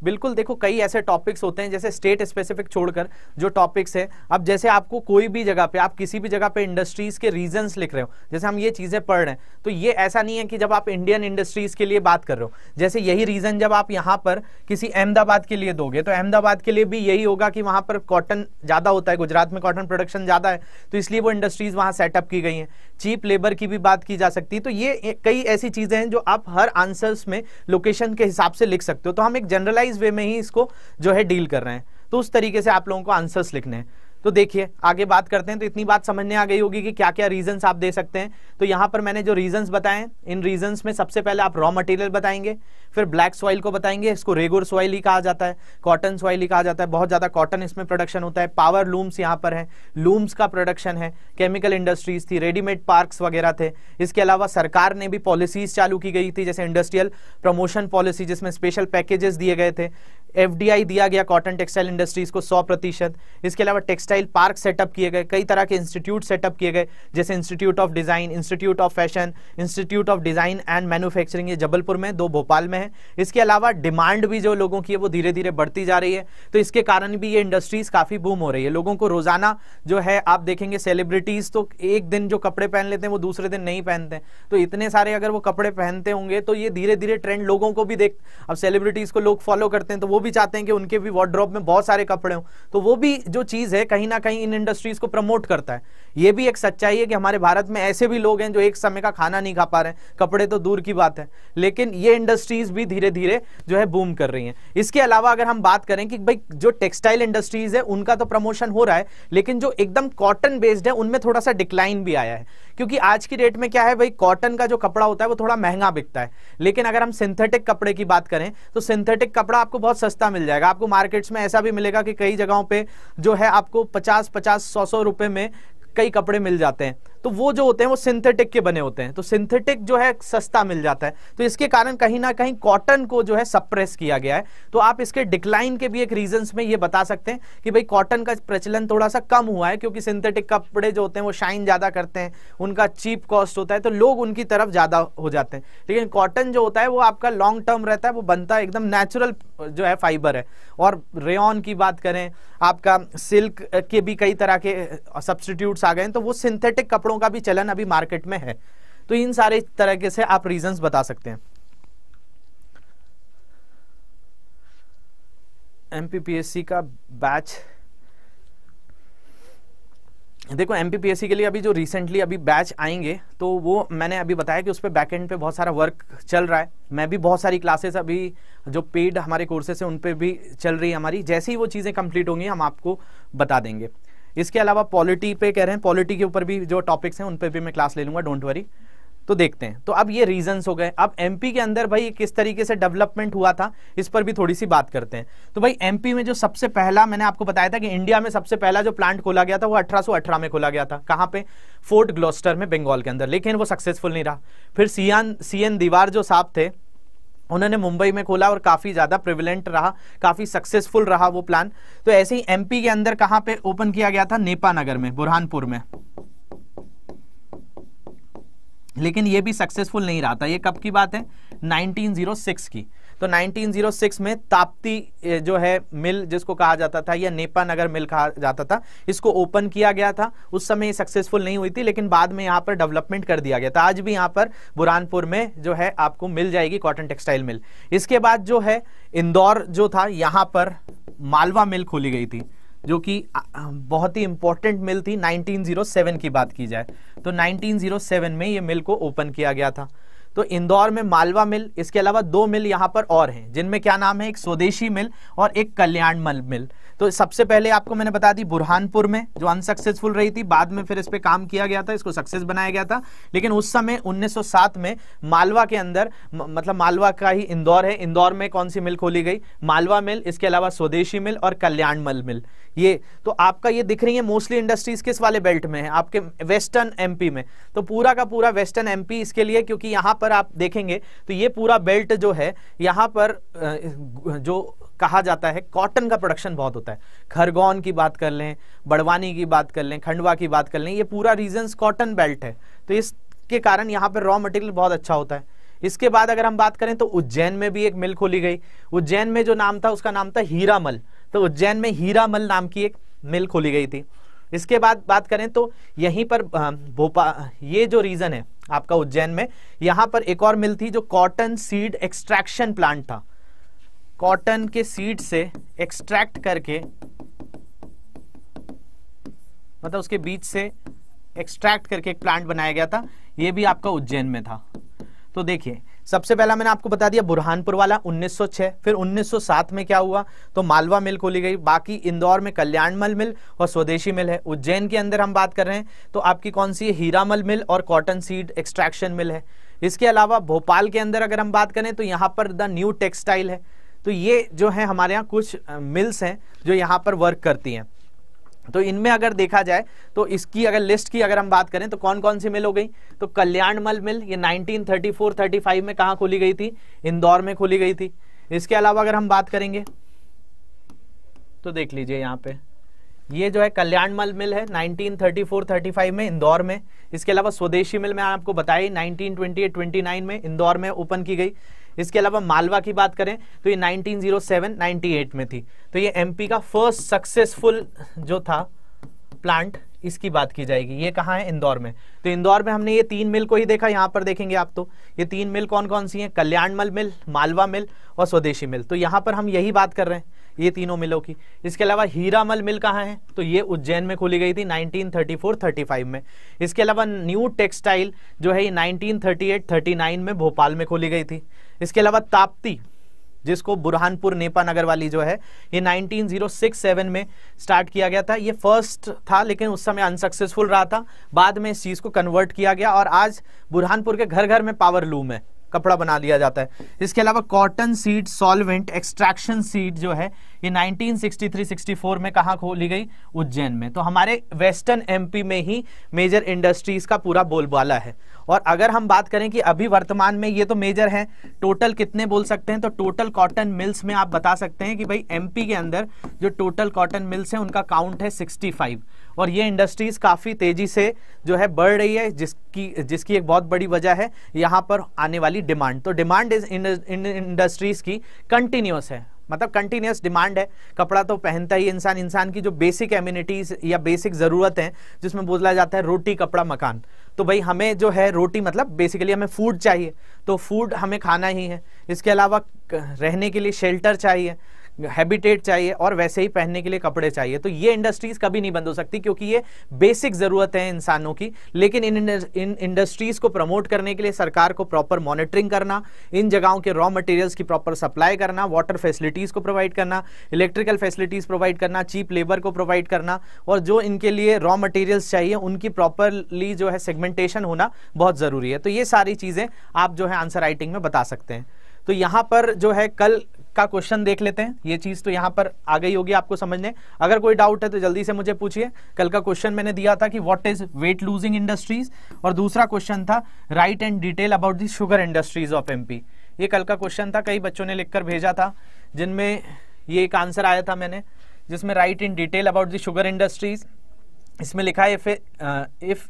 बिल्कुल देखो कई ऐसे टॉपिक्स होते हैं जैसे स्टेट स्पेसिफिक छोड़कर जो टॉपिक्स है अब जैसे आपको कोई भी जगह पे आप किसी भी जगह पे इंडस्ट्रीज के रीजंस लिख रहे हो जैसे हम ये चीजें पढ़ रहे हैं तो ये ऐसा नहीं है कि जब आप इंडियन इंडस्ट्रीज के लिए बात कर रहे हो जैसे यही रीजन जब आप यहाँ पर किसी अहमदाबाद के लिए दोगे तो अहमदाबाद के लिए भी यही होगा कि वहां पर कॉटन ज्यादा होता है गुजरात में कॉटन प्रोडक्शन ज्यादा है तो इसलिए वो इंडस्ट्रीज वहां सेटअप की गई है चीप लेबर की भी बात की जा सकती है तो ये कई ऐसी चीज़ें हैं जो आप हर आंसर्स में लोकेशन के हिसाब से लिख सकते हो तो हम एक जनरलाइज वे में ही इसको जो है डील कर रहे हैं तो उस तरीके से आप लोगों को आंसर्स लिखने हैं तो देखिए आगे बात करते हैं तो इतनी बात समझने आ गई होगी कि क्या क्या रीजंस आप दे सकते हैं तो यहां पर मैंने जो रीजंस बताए इन रीजंस में सबसे पहले आप रॉ मटेरियल बताएंगे फिर ब्लैक सॉइल को बताएंगे इसको रेगुर सॉइल ही कहा जाता है कॉटन सॉइल ही कहा जाता है बहुत ज़्यादा कॉटन इसमें प्रोडक्शन होता है पावर लूम्स यहाँ पर है लूम्स का प्रोडक्शन है केमिकल इंडस्ट्रीज थी रेडीमेड पार्क वगैरह थे इसके अलावा सरकार ने भी पॉलिसीज चालू की गई थी जैसे इंडस्ट्रियल प्रमोशन पॉलिसी जिसमें स्पेशल पैकेजेस दिए गए थे एफडीआई दिया गया कॉटन टेक्सटाइल इंडस्ट्रीज को 100 प्रतिशत इसके अलावा टेक्सटाइल पार्क सेटअप किए गए कई तरह के इंस्टीट्यूट सेटअप किए गए जैसे institute of design institute of fashion institute of design and manufacturing ये जबलपुर में दो भोपाल में है इसके अलावा डिमांड भी जो लोगों की है वो धीरे धीरे बढ़ती जा रही है तो इसके कारण भी ये इंडस्ट्रीज काफ़ी बूम हो रही है लोगों को रोज़ाना जो है आप देखेंगे सेलिब्रिटीज़ तो एक दिन जो कपड़े पहन लेते हैं वो दूसरे दिन नहीं पहनते तो इतने सारे अगर वो कपड़े पहनते होंगे तो ये धीरे धीरे ट्रेंड लोगों को भी देख अब सेलिब्रिटीज़ को लोग फॉलो करते हैं तो वो भी चाहते हैं कि उनके भी वार्ड्रॉप में बहुत सारे कपड़े हों तो वो भी जो चीज़ है कहीं ना कहीं इन इंडस्ट्रीज़ को प्रमोट करता है ये भी एक सच्चाई है कि हमारे भारत में ऐसे भी लोग हैं जो एक समय का खाना नहीं खा पा रहे कपड़े तो दूर की बात है लेकिन ये इंडस्ट्रीज़ भी धीरे धीरे जो है बूम कर रही हैं इसके अलावा अगर हम बात करें कि भाई जो टेक्सटाइल इंडस्ट्रीज़ है उनका तो प्रमोशन हो रहा है लेकिन जो एकदम कॉटन बेस्ड है उनमें थोड़ा सा डिक्लाइन भी आया है क्योंकि आज की डेट में क्या है भाई कॉटन का जो कपड़ा होता है वो थोड़ा महंगा बिकता है लेकिन अगर हम सिंथेटिक कपड़े की बात करें तो सिंथेटिक कपड़ा आपको बहुत सस्ता मिल जाएगा आपको मार्केट्स में ऐसा भी मिलेगा कि कई जगहों पर जो है आपको पचास पचास सौ सौ रुपये में कई कपड़े मिल जाते हैं तो वो जो होते हैं वो सिंथेटिक के बने होते हैं तो सिंथेटिक जो है सस्ता मिल जाता है तो इसके कारण कहीं ना कहीं कॉटन को जो है सप्रेस किया गया है तो आप इसके डिक्लाइन के भी एक रीजन में ये बता सकते हैं कि भाई कॉटन का प्रचलन थोड़ा सा कम हुआ है क्योंकि सिंथेटिक कपड़े जो होते हैं वो शाइन ज्यादा करते हैं उनका चीप कॉस्ट होता है तो लोग उनकी तरफ ज्यादा हो जाते हैं लेकिन कॉटन जो होता है वो आपका लॉन्ग टर्म रहता है वो बनता है एकदम नेचुरल जो है फाइबर है और रेन की बात करें आपका सिल्क के भी कई तरह के सब्सटीट्यूट आ गए तो वो सिंथेटिक कपड़ों शेयरों का भी चलन अभी मार्केट में है तो इन सारे तरीके से आप रीजंस बता सकते हैं एमपीपीएससी का बैच देखो एमपीपीएससी के लिए अभी जो रिसेंटली अभी बैच आएंगे तो वो मैंने अभी बताया कि उस पर बैकेंड पे बहुत सारा वर्क चल रहा है मैं भी बहुत सारी क्लासेस अभी जो पेड हमारे कोर्सेस हैं उन पर भी चल रही है हमारी जैसे ही वो चीज़ें कंप्लीट होंगी हम आपको बता देंगे इसके अलावा पॉलिटी पे कह रहे हैं पॉलिटी के ऊपर भी जो टॉपिक्स हैं उन पर भी मैं क्लास ले लूंगा डोंट वरी तो देखते हैं तो अब ये रीजंस हो गए अब एमपी के अंदर भाई किस तरीके से डेवलपमेंट हुआ था इस पर भी थोड़ी सी बात करते हैं तो भाई एमपी में जो सबसे पहला मैंने आपको बताया था कि इंडिया में सबसे पहला जो प्लांट खोला गया था वो 1818 में खोला गया था कहाँ पे फोर्ट ग्लोस्टर में बंगाल के अंदर लेकिन वो सक्सेसफुल नहीं रहा फिर सीएन सीएन दीवार जो साहब थे उन्होंने मुंबई में खोला और काफ़ी ज़्यादा प्रिविलेंट रहा काफ़ी सक्सेसफुल रहा वो प्लान तो ऐसे ही एमपी के अंदर कहां पे ओपन किया गया था नेपा नगर में बुरहानपुर में लेकिन ये भी सक्सेसफुल नहीं रहा था ये कब की बात है 1906 की तो 1906 में ताप्ती जो है मिल जिसको कहा जाता था या नेपा नगर मिल कहा जाता था इसको ओपन किया गया था उस समय सक्सेसफुल नहीं हुई थी लेकिन बाद में यहाँ पर डेवलपमेंट कर दिया गया था आज भी यहाँ पर बुरानपुर में जो है आपको मिल जाएगी कॉटन टेक्सटाइल मिल इसके बाद जो है इंदौर जो था यहाँ पर मालवा मिल खोली गई थी जो कि बहुत ही इंपॉर्टेंट मिल थी 1907 की बात की जाए तो 1907 में ये मिल को ओपन किया गया था तो इंदौर में मालवा मिल इसके अलावा दो मिल यहाँ पर और हैं जिनमें क्या नाम है एक स्वदेशी मिल और एक कल्याण मिल तो सबसे पहले आपको मैंने बता दी बुरहानपुर में जो अनसक्सेसफुल रही थी बाद में फिर इस पर काम किया गया था इसको सक्सेस बनाया गया था लेकिन उस समय 1907 में मालवा के अंदर मतलब मालवा का ही इंदौर है इंदौर में कौन सी मिल खोली गई मालवा मिल इसके अलावा स्वदेशी मिल और कल्याण मल मिल ये तो आपका ये दिख रही है मोस्टली इंडस्ट्रीज किस वाले बेल्ट में है आपके वेस्टर्न एमपी में तो पूरा का पूरा वेस्टर्न एमपी इसके लिए क्योंकि यहाँ पर आप देखेंगे तो ये पूरा बेल्ट जो है यहाँ पर जो कहा जाता है कॉटन का प्रोडक्शन बहुत होता है खरगोन की बात कर लें बड़वानी की बात कर लें खंडवा की बात कर लें ये पूरा रीजन कॉटन बेल्ट है तो इसके कारण यहाँ पर रॉ मटेरियल बहुत अच्छा होता है इसके बाद अगर हम बात करें तो उज्जैन में भी एक मिल खोली गई उज्जैन में जो नाम था उसका नाम था हीरामल तो उज्जैन में हीरामल नाम की एक मिल खोली गई थी इसके बाद बात करें तो यहीं पर भोपाल ये जो रीजन है आपका उज्जैन में यहां पर एक और मिल थी जो कॉटन सीड एक्सट्रैक्शन प्लांट था कॉटन के सीड से एक्सट्रैक्ट करके मतलब उसके बीच से एक्सट्रैक्ट करके एक प्लांट बनाया गया था यह भी आपका उज्जैन में था तो देखिए सबसे पहला मैंने आपको बता दिया बुरहानपुर वाला 1906 फिर 1907 में क्या हुआ तो मालवा मिल खोली गई बाकी इंदौर में कल्याणमल मिल और स्वदेशी मिल है उज्जैन के अंदर हम बात कर रहे हैं तो आपकी कौन सी है हीरामल मिल और कॉटन सीड एक्सट्रैक्शन मिल है इसके अलावा भोपाल के अंदर अगर हम बात करें तो यहाँ पर द न्यू टेक्सटाइल है तो ये जो है हमारे यहाँ कुछ मिल्स हैं जो यहाँ पर वर्क करती हैं तो इनमें अगर देखा जाए तो इसकी अगर लिस्ट की अगर हम बात करें तो कौन कौन सी मिल हो गई तो कल्याणमल मिल ये 1934 35 में कहाँ खोली गई थी इंदौर में खोली गई थी इसके अलावा अगर हम बात करेंगे तो देख लीजिए यहाँ पे ये जो है कल्याणमल मिल है 1934-35 में इंदौर में इसके अलावा स्वदेशी मिल में आपको बताई 1928-29 में इंदौर में ओपन की गई इसके अलावा मालवा की बात करें तो ये 1907 98 में थी तो ये एमपी का फर्स्ट सक्सेसफुल जो था प्लांट इसकी बात की जाएगी ये कहाँ है इंदौर में तो इंदौर में हमने ये तीन मिल को ही देखा यहाँ पर देखेंगे आप तो ये तीन मिल कौन कौन सी हैं कल्याणमल मिल मालवा मिल और स्वदेशी मिल तो यहाँ पर हम यही बात कर रहे हैं ये तीनों मिलों की इसके अलावा हीरा मल मिल कहाँ है तो ये उज्जैन में खोली गई थी 1934-35 में इसके अलावा न्यू टेक्सटाइल जो है ये 1938-39 में भोपाल में खोली गई थी इसके अलावा ताप्ती जिसको बुरहानपुर नेपा नगर वाली जो है ये 1906-7 में स्टार्ट किया गया था ये फर्स्ट था लेकिन उस समय अनसक्सेसफुल रहा था बाद में इस चीज़ को कन्वर्ट किया गया और आज बुरहानपुर के घर घर में पावर लूम है कपड़ा बना लिया जाता है इसके अलावा cotton seed solvent extraction seed जो है ये 1963-64 में कहाँ खोली गई उज्जैन में तो हमारे वेस्टर्न एमपी में ही मेजर इंडस्ट्रीज का पूरा बोलबाला है और अगर हम बात करें कि अभी वर्तमान में ये तो मेजर है टोटल कितने बोल सकते हैं तो टोटल कॉटन मिल्स में आप बता सकते हैं कि भाई एमपी के अंदर जो टोटल कॉटन मिल्स हैं उनका काउंट है 65 और ये इंडस्ट्रीज काफ़ी तेज़ी से जो है बढ़ रही है जिसकी जिसकी एक बहुत बड़ी वजह है यहाँ पर आने वाली डिमांड तो डिमांड इस इंडस्ट्रीज़ की कंटिन्यूस है मतलब कंटिन्यूस डिमांड है कपड़ा तो पहनता ही इंसान इंसान की जो बेसिक एम्यूनिटीज़ या बेसिक ज़रूरत हैं जिसमें बोला जाता है रोटी कपड़ा मकान तो भाई हमें जो है रोटी मतलब बेसिकली हमें फूड चाहिए तो फूड हमें खाना ही है इसके अलावा रहने के लिए शेल्टर चाहिए हैबिटेट चाहिए और वैसे ही पहनने के लिए कपड़े चाहिए तो ये इंडस्ट्रीज कभी नहीं बंद हो सकती क्योंकि ये बेसिक जरूरत है इंसानों की लेकिन इन इन इंडस्ट्रीज को प्रमोट करने के लिए सरकार को प्रॉपर मॉनिटरिंग करना इन जगहों के रॉ मटेरियल्स की प्रॉपर सप्लाई करना वाटर फैसिलिटीज को प्रोवाइड करना इलेक्ट्रिकल फैसिलिटीज प्रोवाइड करना चीप लेबर को प्रोवाइड करना और जो इनके लिए रॉ मटेरियल्स चाहिए उनकी प्रॉपरली जो है सेगमेंटेशन होना बहुत ज़रूरी है तो ये सारी चीज़ें आप जो है आंसर राइटिंग में बता सकते हैं तो यहाँ पर जो है कल का क्वेश्चन देख लेते हैं ये चीज तो यहाँ पर आ गई होगी आपको समझने अगर कोई डाउट है तो जल्दी से मुझे पूछिए कल का क्वेश्चन मैंने दिया था कि what is weight losing industries और दूसरा क्वेश्चन था write and detail about the sugar industries of MP ये कल का क्वेश्चन था कई बच्चों ने लिखकर भेजा था जिनमें ये एक आंसर आया था मैंने जिसमें write in detail about the sugar industries इसमें लिखा है if if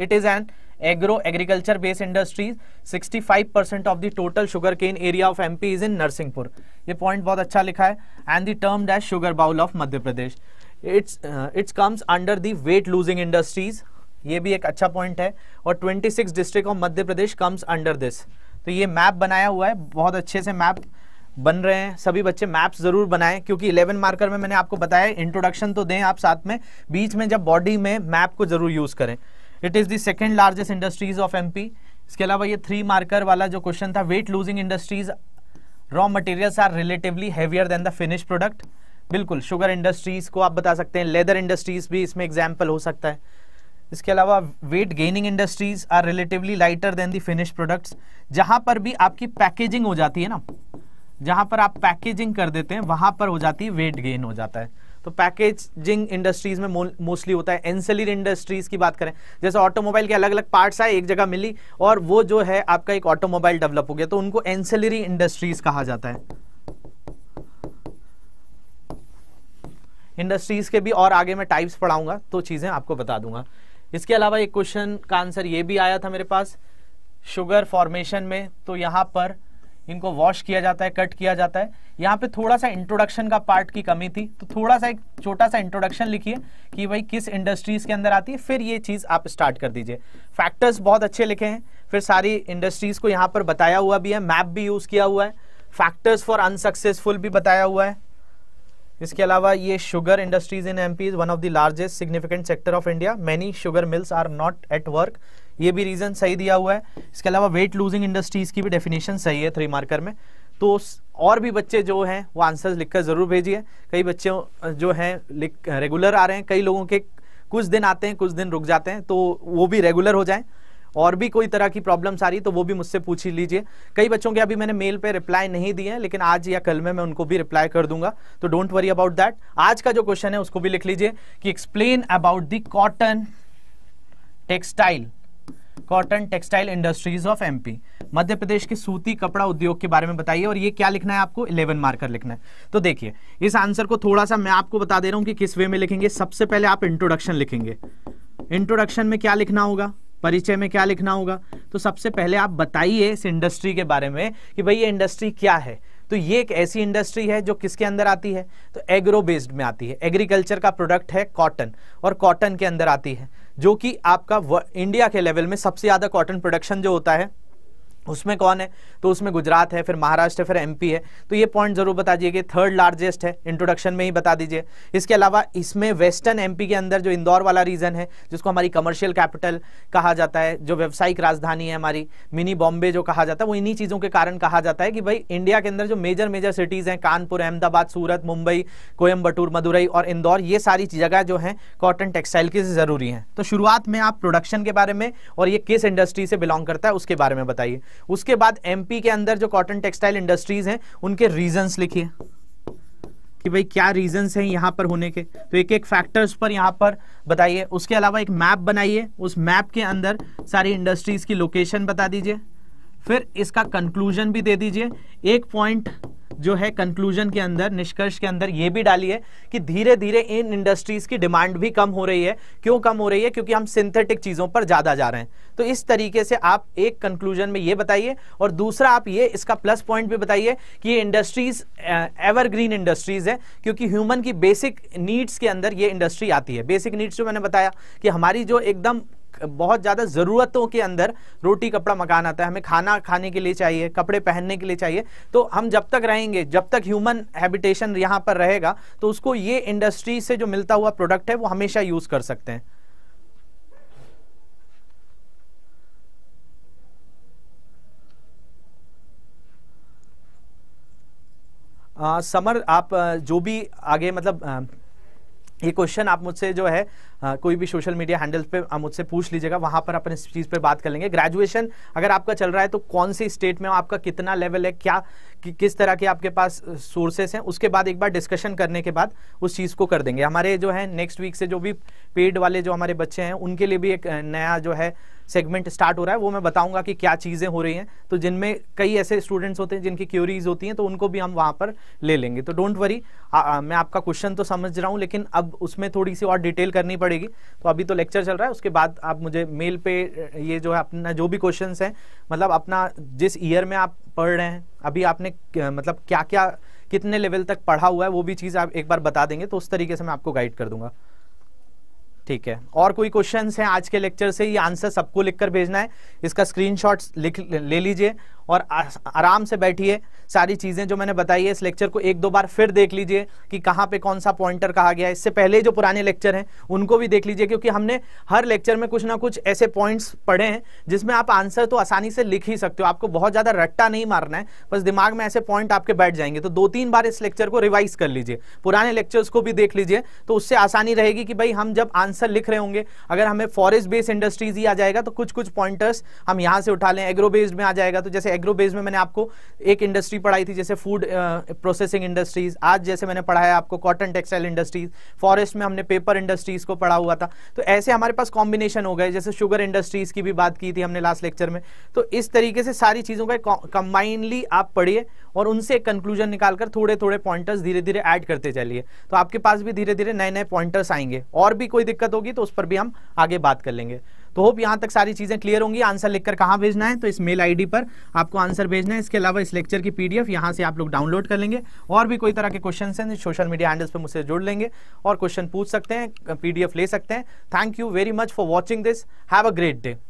it is an agro agriculture based industries 65% percent of the total sugar cane area of MP is in Narsinghpur ये पॉइंट बहुत अच्छा लिखा है and the term dash sugar bowl of Madhya Pradesh it's it's comes under the weight losing industries ये भी एक अच्छा point है और twenty six district of Madhya Pradesh comes under this तो ये मैप बनाया हुआ है बहुत अच्छे से मैप बन रहे हैं सभी बच्चे मैप्स जरूर बनाएं क्योंकि 11 मार्कर में मैंने आपको बताया इंट्रोडक्शन तो दें आप साथ में बीच में जब बॉडी में मैप को जरूर यूज करें it is the second largest industries of P इसके अलावा ये थ्री मार्कर वाला जो क्वेश्चन था weight losing industries raw materials are relatively heavier than the finish product बिल्कुल शुगर इंडस्ट्रीज को आप बता सकते हैं लेदर इंडस्ट्रीज भी इसमें एग्जाम्पल हो सकता है इसके अलावा weight gaining industries are relatively lighter than the finish products जहां पर भी आपकी पैकेजिंग हो जाती है ना जहां पर आप पैकेजिंग कर देते हैं वहां पर हो जाती है वेट गेन हो जाता है तो पैकेजिंग इंडस्ट्रीज में मोस्टली होता है एनसेलिर इंडस्ट्रीज की बात करें जैसे ऑटोमोबाइल के अलग अलग पार्ट्स आए एक जगह मिली और वो जो है आपका एक ऑटोमोबाइल डेवलप हो गया तो उनको एनसेलरी इंडस्ट्रीज कहा जाता है इंडस्ट्रीज के भी और आगे मैं टाइप्स पढ़ाऊंगा तो चीजें आपको बता दूंगा इसके अलावा एक क्वेश्चन का आंसर ये भी आया था मेरे पास शुगर फॉर्मेशन में तो यहां पर इनको वॉश किया जाता है कट किया जाता है यहाँ पे थोड़ा सा इंट्रोडक्शन का पार्ट की कमी थी तो थोड़ा सा एक छोटा सा इंट्रोडक्शन लिखिए कि भाई किस इंडस्ट्रीज के अंदर आती है फिर ये चीज आप स्टार्ट कर दीजिए फैक्टर्स बहुत अच्छे लिखे हैं फिर सारी इंडस्ट्रीज को यहाँ पर बताया हुआ भी है मैप भी यूज किया हुआ है फैक्टर्स फॉर अनसक्सेसफुल भी बताया हुआ है इसके अलावा ये sugar industries in M P is one of the largest significant sector of India many sugar mills are not at work ये भी रीज़न सही दिया हुआ है इसके अलावा वेट लूजिंग इंडस्ट्रीज़ की भी डेफिनेशन सही है थ्री मार्कर में तो और भी बच्चे जो हैं वो आंसर्स लिखकर ज़रूर भेजिए कई बच्चे जो हैं रेगुलर आ रहे हैं कई लोगों के कुछ दिन आते हैं कुछ दिन रुक जाते हैं तो वो भी रेगुलर हो जाएं और भी कोई तरह की प्रॉब्लम्स आ रही तो वो भी मुझसे पूछ ही लीजिए कई बच्चों के अभी मैंने मेल पे रिप्लाई नहीं दिए हैं लेकिन आज या कल में मैं उनको भी रिप्लाई कर दूंगा तो डोंट वरी अबाउट दैट आज का जो क्वेश्चन है उसको भी लिख लीजिए कि explain about the cotton textile cotton textile industries of MP Madhya Pradesh के सूती कपड़ा उद्योग के बारे में बताइए और ये क्या लिखना है आपको 11 मार्कर लिखना है तो देखिए इस आंसर को थोड़ा सा मैं आपको बता दे रहा हूँ कि किस वे में लिखेंगे सबसे पहले आप इंट्रोडक्शन लिखेंगे इंट्रोडक्शन में क्या लिखना होगा परिचय में क्या लिखना होगा तो सबसे पहले आप बताइए इस इंडस्ट्री के बारे में कि भाई ये इंडस्ट्री क्या है तो ये एक ऐसी इंडस्ट्री है जो किसके अंदर आती है तो एग्रो बेस्ड में आती है एग्रीकल्चर का प्रोडक्ट है कॉटन और कॉटन के अंदर आती है जो कि आपका इंडिया के लेवल में सबसे ज़्यादा कॉटन प्रोडक्शन जो होता है उसमें कौन है तो उसमें गुजरात है फिर महाराष्ट्र है फिर एमपी है तो ये पॉइंट जरूर बता दीजिए कि थर्ड लार्जेस्ट है इंट्रोडक्शन में ही बता दीजिए इसके अलावा इसमें वेस्टर्न एमपी के अंदर जो इंदौर वाला रीजन है जिसको हमारी कमर्शियल कैपिटल कहा जाता है जो व्यावसायिक राजधानी है हमारी मिनी बॉम्बे जो कहा जाता है वो इन्हीं चीज़ों के कारण कहा जाता है कि भाई इंडिया के अंदर जो मेजर मेजर सिटीज़ हैं कानपुर अहमदाबाद सूरत मुंबई कोयम्बटूर मदुरई और इंदौर ये सारी जगह जो है कॉटन टेक्सटाइल की ज़रूरी है तो शुरुआत में आप प्रोडक्शन के बारे में और ये किस इंडस्ट्री से बिलोंग करता है उसके बारे में बताइए उसके बाद एमपी के अंदर जो कॉटन टेक्सटाइल इंडस्ट्रीज हैं उनके रीजंस लिखिए कि भाई क्या रीजंस हैं यहाँ पर होने के तो एक एक फैक्टर्स पर यहाँ पर बताइए उसके अलावा एक मैप बनाइए उस मैप के अंदर सारी इंडस्ट्रीज की लोकेशन बता दीजिए फिर इसका कंक्लूजन भी दे दीजिए एक पॉइंट जो है कंक्लूजन के अंदर निष्कर्ष के अंदर ये भी डाली है कि धीरे धीरे इन इंडस्ट्रीज की डिमांड भी कम हो रही है क्यों कम हो रही है क्योंकि हम सिंथेटिक चीज़ों पर ज़्यादा जा रहे हैं तो इस तरीके से आप एक कंक्लूजन में ये बताइए और दूसरा आप ये इसका प्लस पॉइंट भी बताइए कि ये इंडस्ट्रीज एवरग्रीन इंडस्ट्रीज है क्योंकि ह्यूमन की बेसिक नीड्स के अंदर ये इंडस्ट्री आती है बेसिक नीड्स जो मैंने बताया कि हमारी जो एकदम बहुत ज़्यादा ज़रूरतों के अंदर रोटी कपड़ा मकान आता है हमें खाना खाने के लिए चाहिए कपड़े पहनने के लिए चाहिए तो हम जब तक रहेंगे जब तक ह्यूमन हैबिटेशन यहाँ पर रहेगा तो उसको ये इंडस्ट्री से जो मिलता हुआ प्रोडक्ट है वो हमेशा यूज़ कर सकते हैं समर आप जो भी आगे मतलब ये क्वेश्चन आप मुझसे जो है आ, हाँ, कोई भी सोशल मीडिया हैंडल पे मुझसे पूछ लीजिएगा वहाँ पर अपन इस चीज़ पर बात कर लेंगे ग्रेजुएशन अगर आपका चल रहा है तो कौन सी स्टेट में आपका कितना लेवल है क्या कि किस तरह के आपके पास सोर्सेस हैं उसके बाद एक बार डिस्कशन करने के बाद उस चीज़ को कर देंगे हमारे जो है नेक्स्ट वीक से जो भी पेड वाले जो हमारे बच्चे हैं उनके लिए भी एक नया जो है सेगमेंट स्टार्ट हो रहा है वो मैं बताऊंगा कि क्या चीज़ें हो रही हैं तो जिनमें कई ऐसे स्टूडेंट्स होते हैं जिनकी क्यूरीज होती हैं तो उनको भी हम वहाँ पर ले लेंगे तो डोंट वरी मैं आपका क्वेश्चन तो समझ रहा हूँ लेकिन अब उसमें थोड़ी सी और डिटेल करनी पड़ेगी तो अभी तो लेक्चर चल रहा है उसके बाद आप मुझे मेल पर ये जो है अपना जो भी क्वेश्चन हैं मतलब अपना जिस ईयर में आप पढ़ रहे हैं अभी आपने मतलब क्या क्या कितने लेवल तक पढ़ा हुआ है वो भी चीज़ आप एक बार बता देंगे तो उस तरीके से मैं आपको गाइड कर दूंगा ठीक है और कोई क्वेश्चन है आज के लेक्चर से ये आंसर सबको लिखकर भेजना है इसका स्क्रीनशॉट लिख ले लीजिए और आराम से बैठिए सारी चीज़ें जो मैंने बताई है इस लेक्चर को एक दो बार फिर देख लीजिए कि कहाँ पे कौन सा पॉइंटर कहा गया है इससे पहले जो पुराने लेक्चर हैं उनको भी देख लीजिए क्योंकि हमने हर लेक्चर में कुछ ना कुछ ऐसे पॉइंट्स पढ़े हैं जिसमें आप आंसर तो आसानी से लिख ही सकते हो आपको बहुत ज़्यादा रट्टा नहीं मारना है बस दिमाग में ऐसे पॉइंट आपके बैठ जाएंगे तो दो तीन बार इस लेक्चर को रिवाइज कर लीजिए पुराने लेक्चर्स को भी देख लीजिए तो उससे आसानी रहेगी कि भाई हम जब आंसर लिख रहे होंगे अगर हमें फॉरेस्ट बेस्ड इंडस्ट्रीज ही आ जाएगा तो कुछ कुछ पॉइंटर्स हम यहाँ से उठा लें एग्रो बेस्ड में आ जाएगा तो जैसे एग्रो बेस में मैंने आपको एक इंडस्ट्री पढ़ाई थी जैसे फूड प्रोसेसिंग इंडस्ट्रीज आज जैसे मैंने पढ़ाया आपको कॉटन टेक्सटाइल इंडस्ट्रीज फॉरेस्ट में हमने पेपर इंडस्ट्रीज को पढ़ा हुआ था तो ऐसे हमारे पास कॉम्बिनेशन हो गए जैसे शुगर इंडस्ट्रीज की भी बात की थी हमने लास्ट लेक्चर में तो इस तरीके से सारी चीज़ों का कंबाइनली आप पढ़िए और उनसे एक कंक्लूजन निकालकर थोड़े थोड़े पॉइंटर्स धीरे धीरे ऐड करते चलिए तो आपके पास भी धीरे धीरे नए नए पॉइंटर्स आएंगे और भी कोई दिक्कत होगी तो उस पर भी हम आगे बात कर लेंगे तो होप यहाँ तक सारी चीज़ें क्लियर होंगी आंसर लिखकर कहाँ भेजना है तो इस मेल आईडी पर आपको आंसर भेजना है इसके अलावा इस लेक्चर की पीडीएफ यहाँ से आप लोग डाउनलोड कर लेंगे और भी कोई तरह के क्वेश्चन हैं सोशल मीडिया हैंडल्स पर मुझसे जुड़ लेंगे और क्वेश्चन पूछ सकते हैं पीडीएफ ले सकते हैं thank you very much for watching this have a great day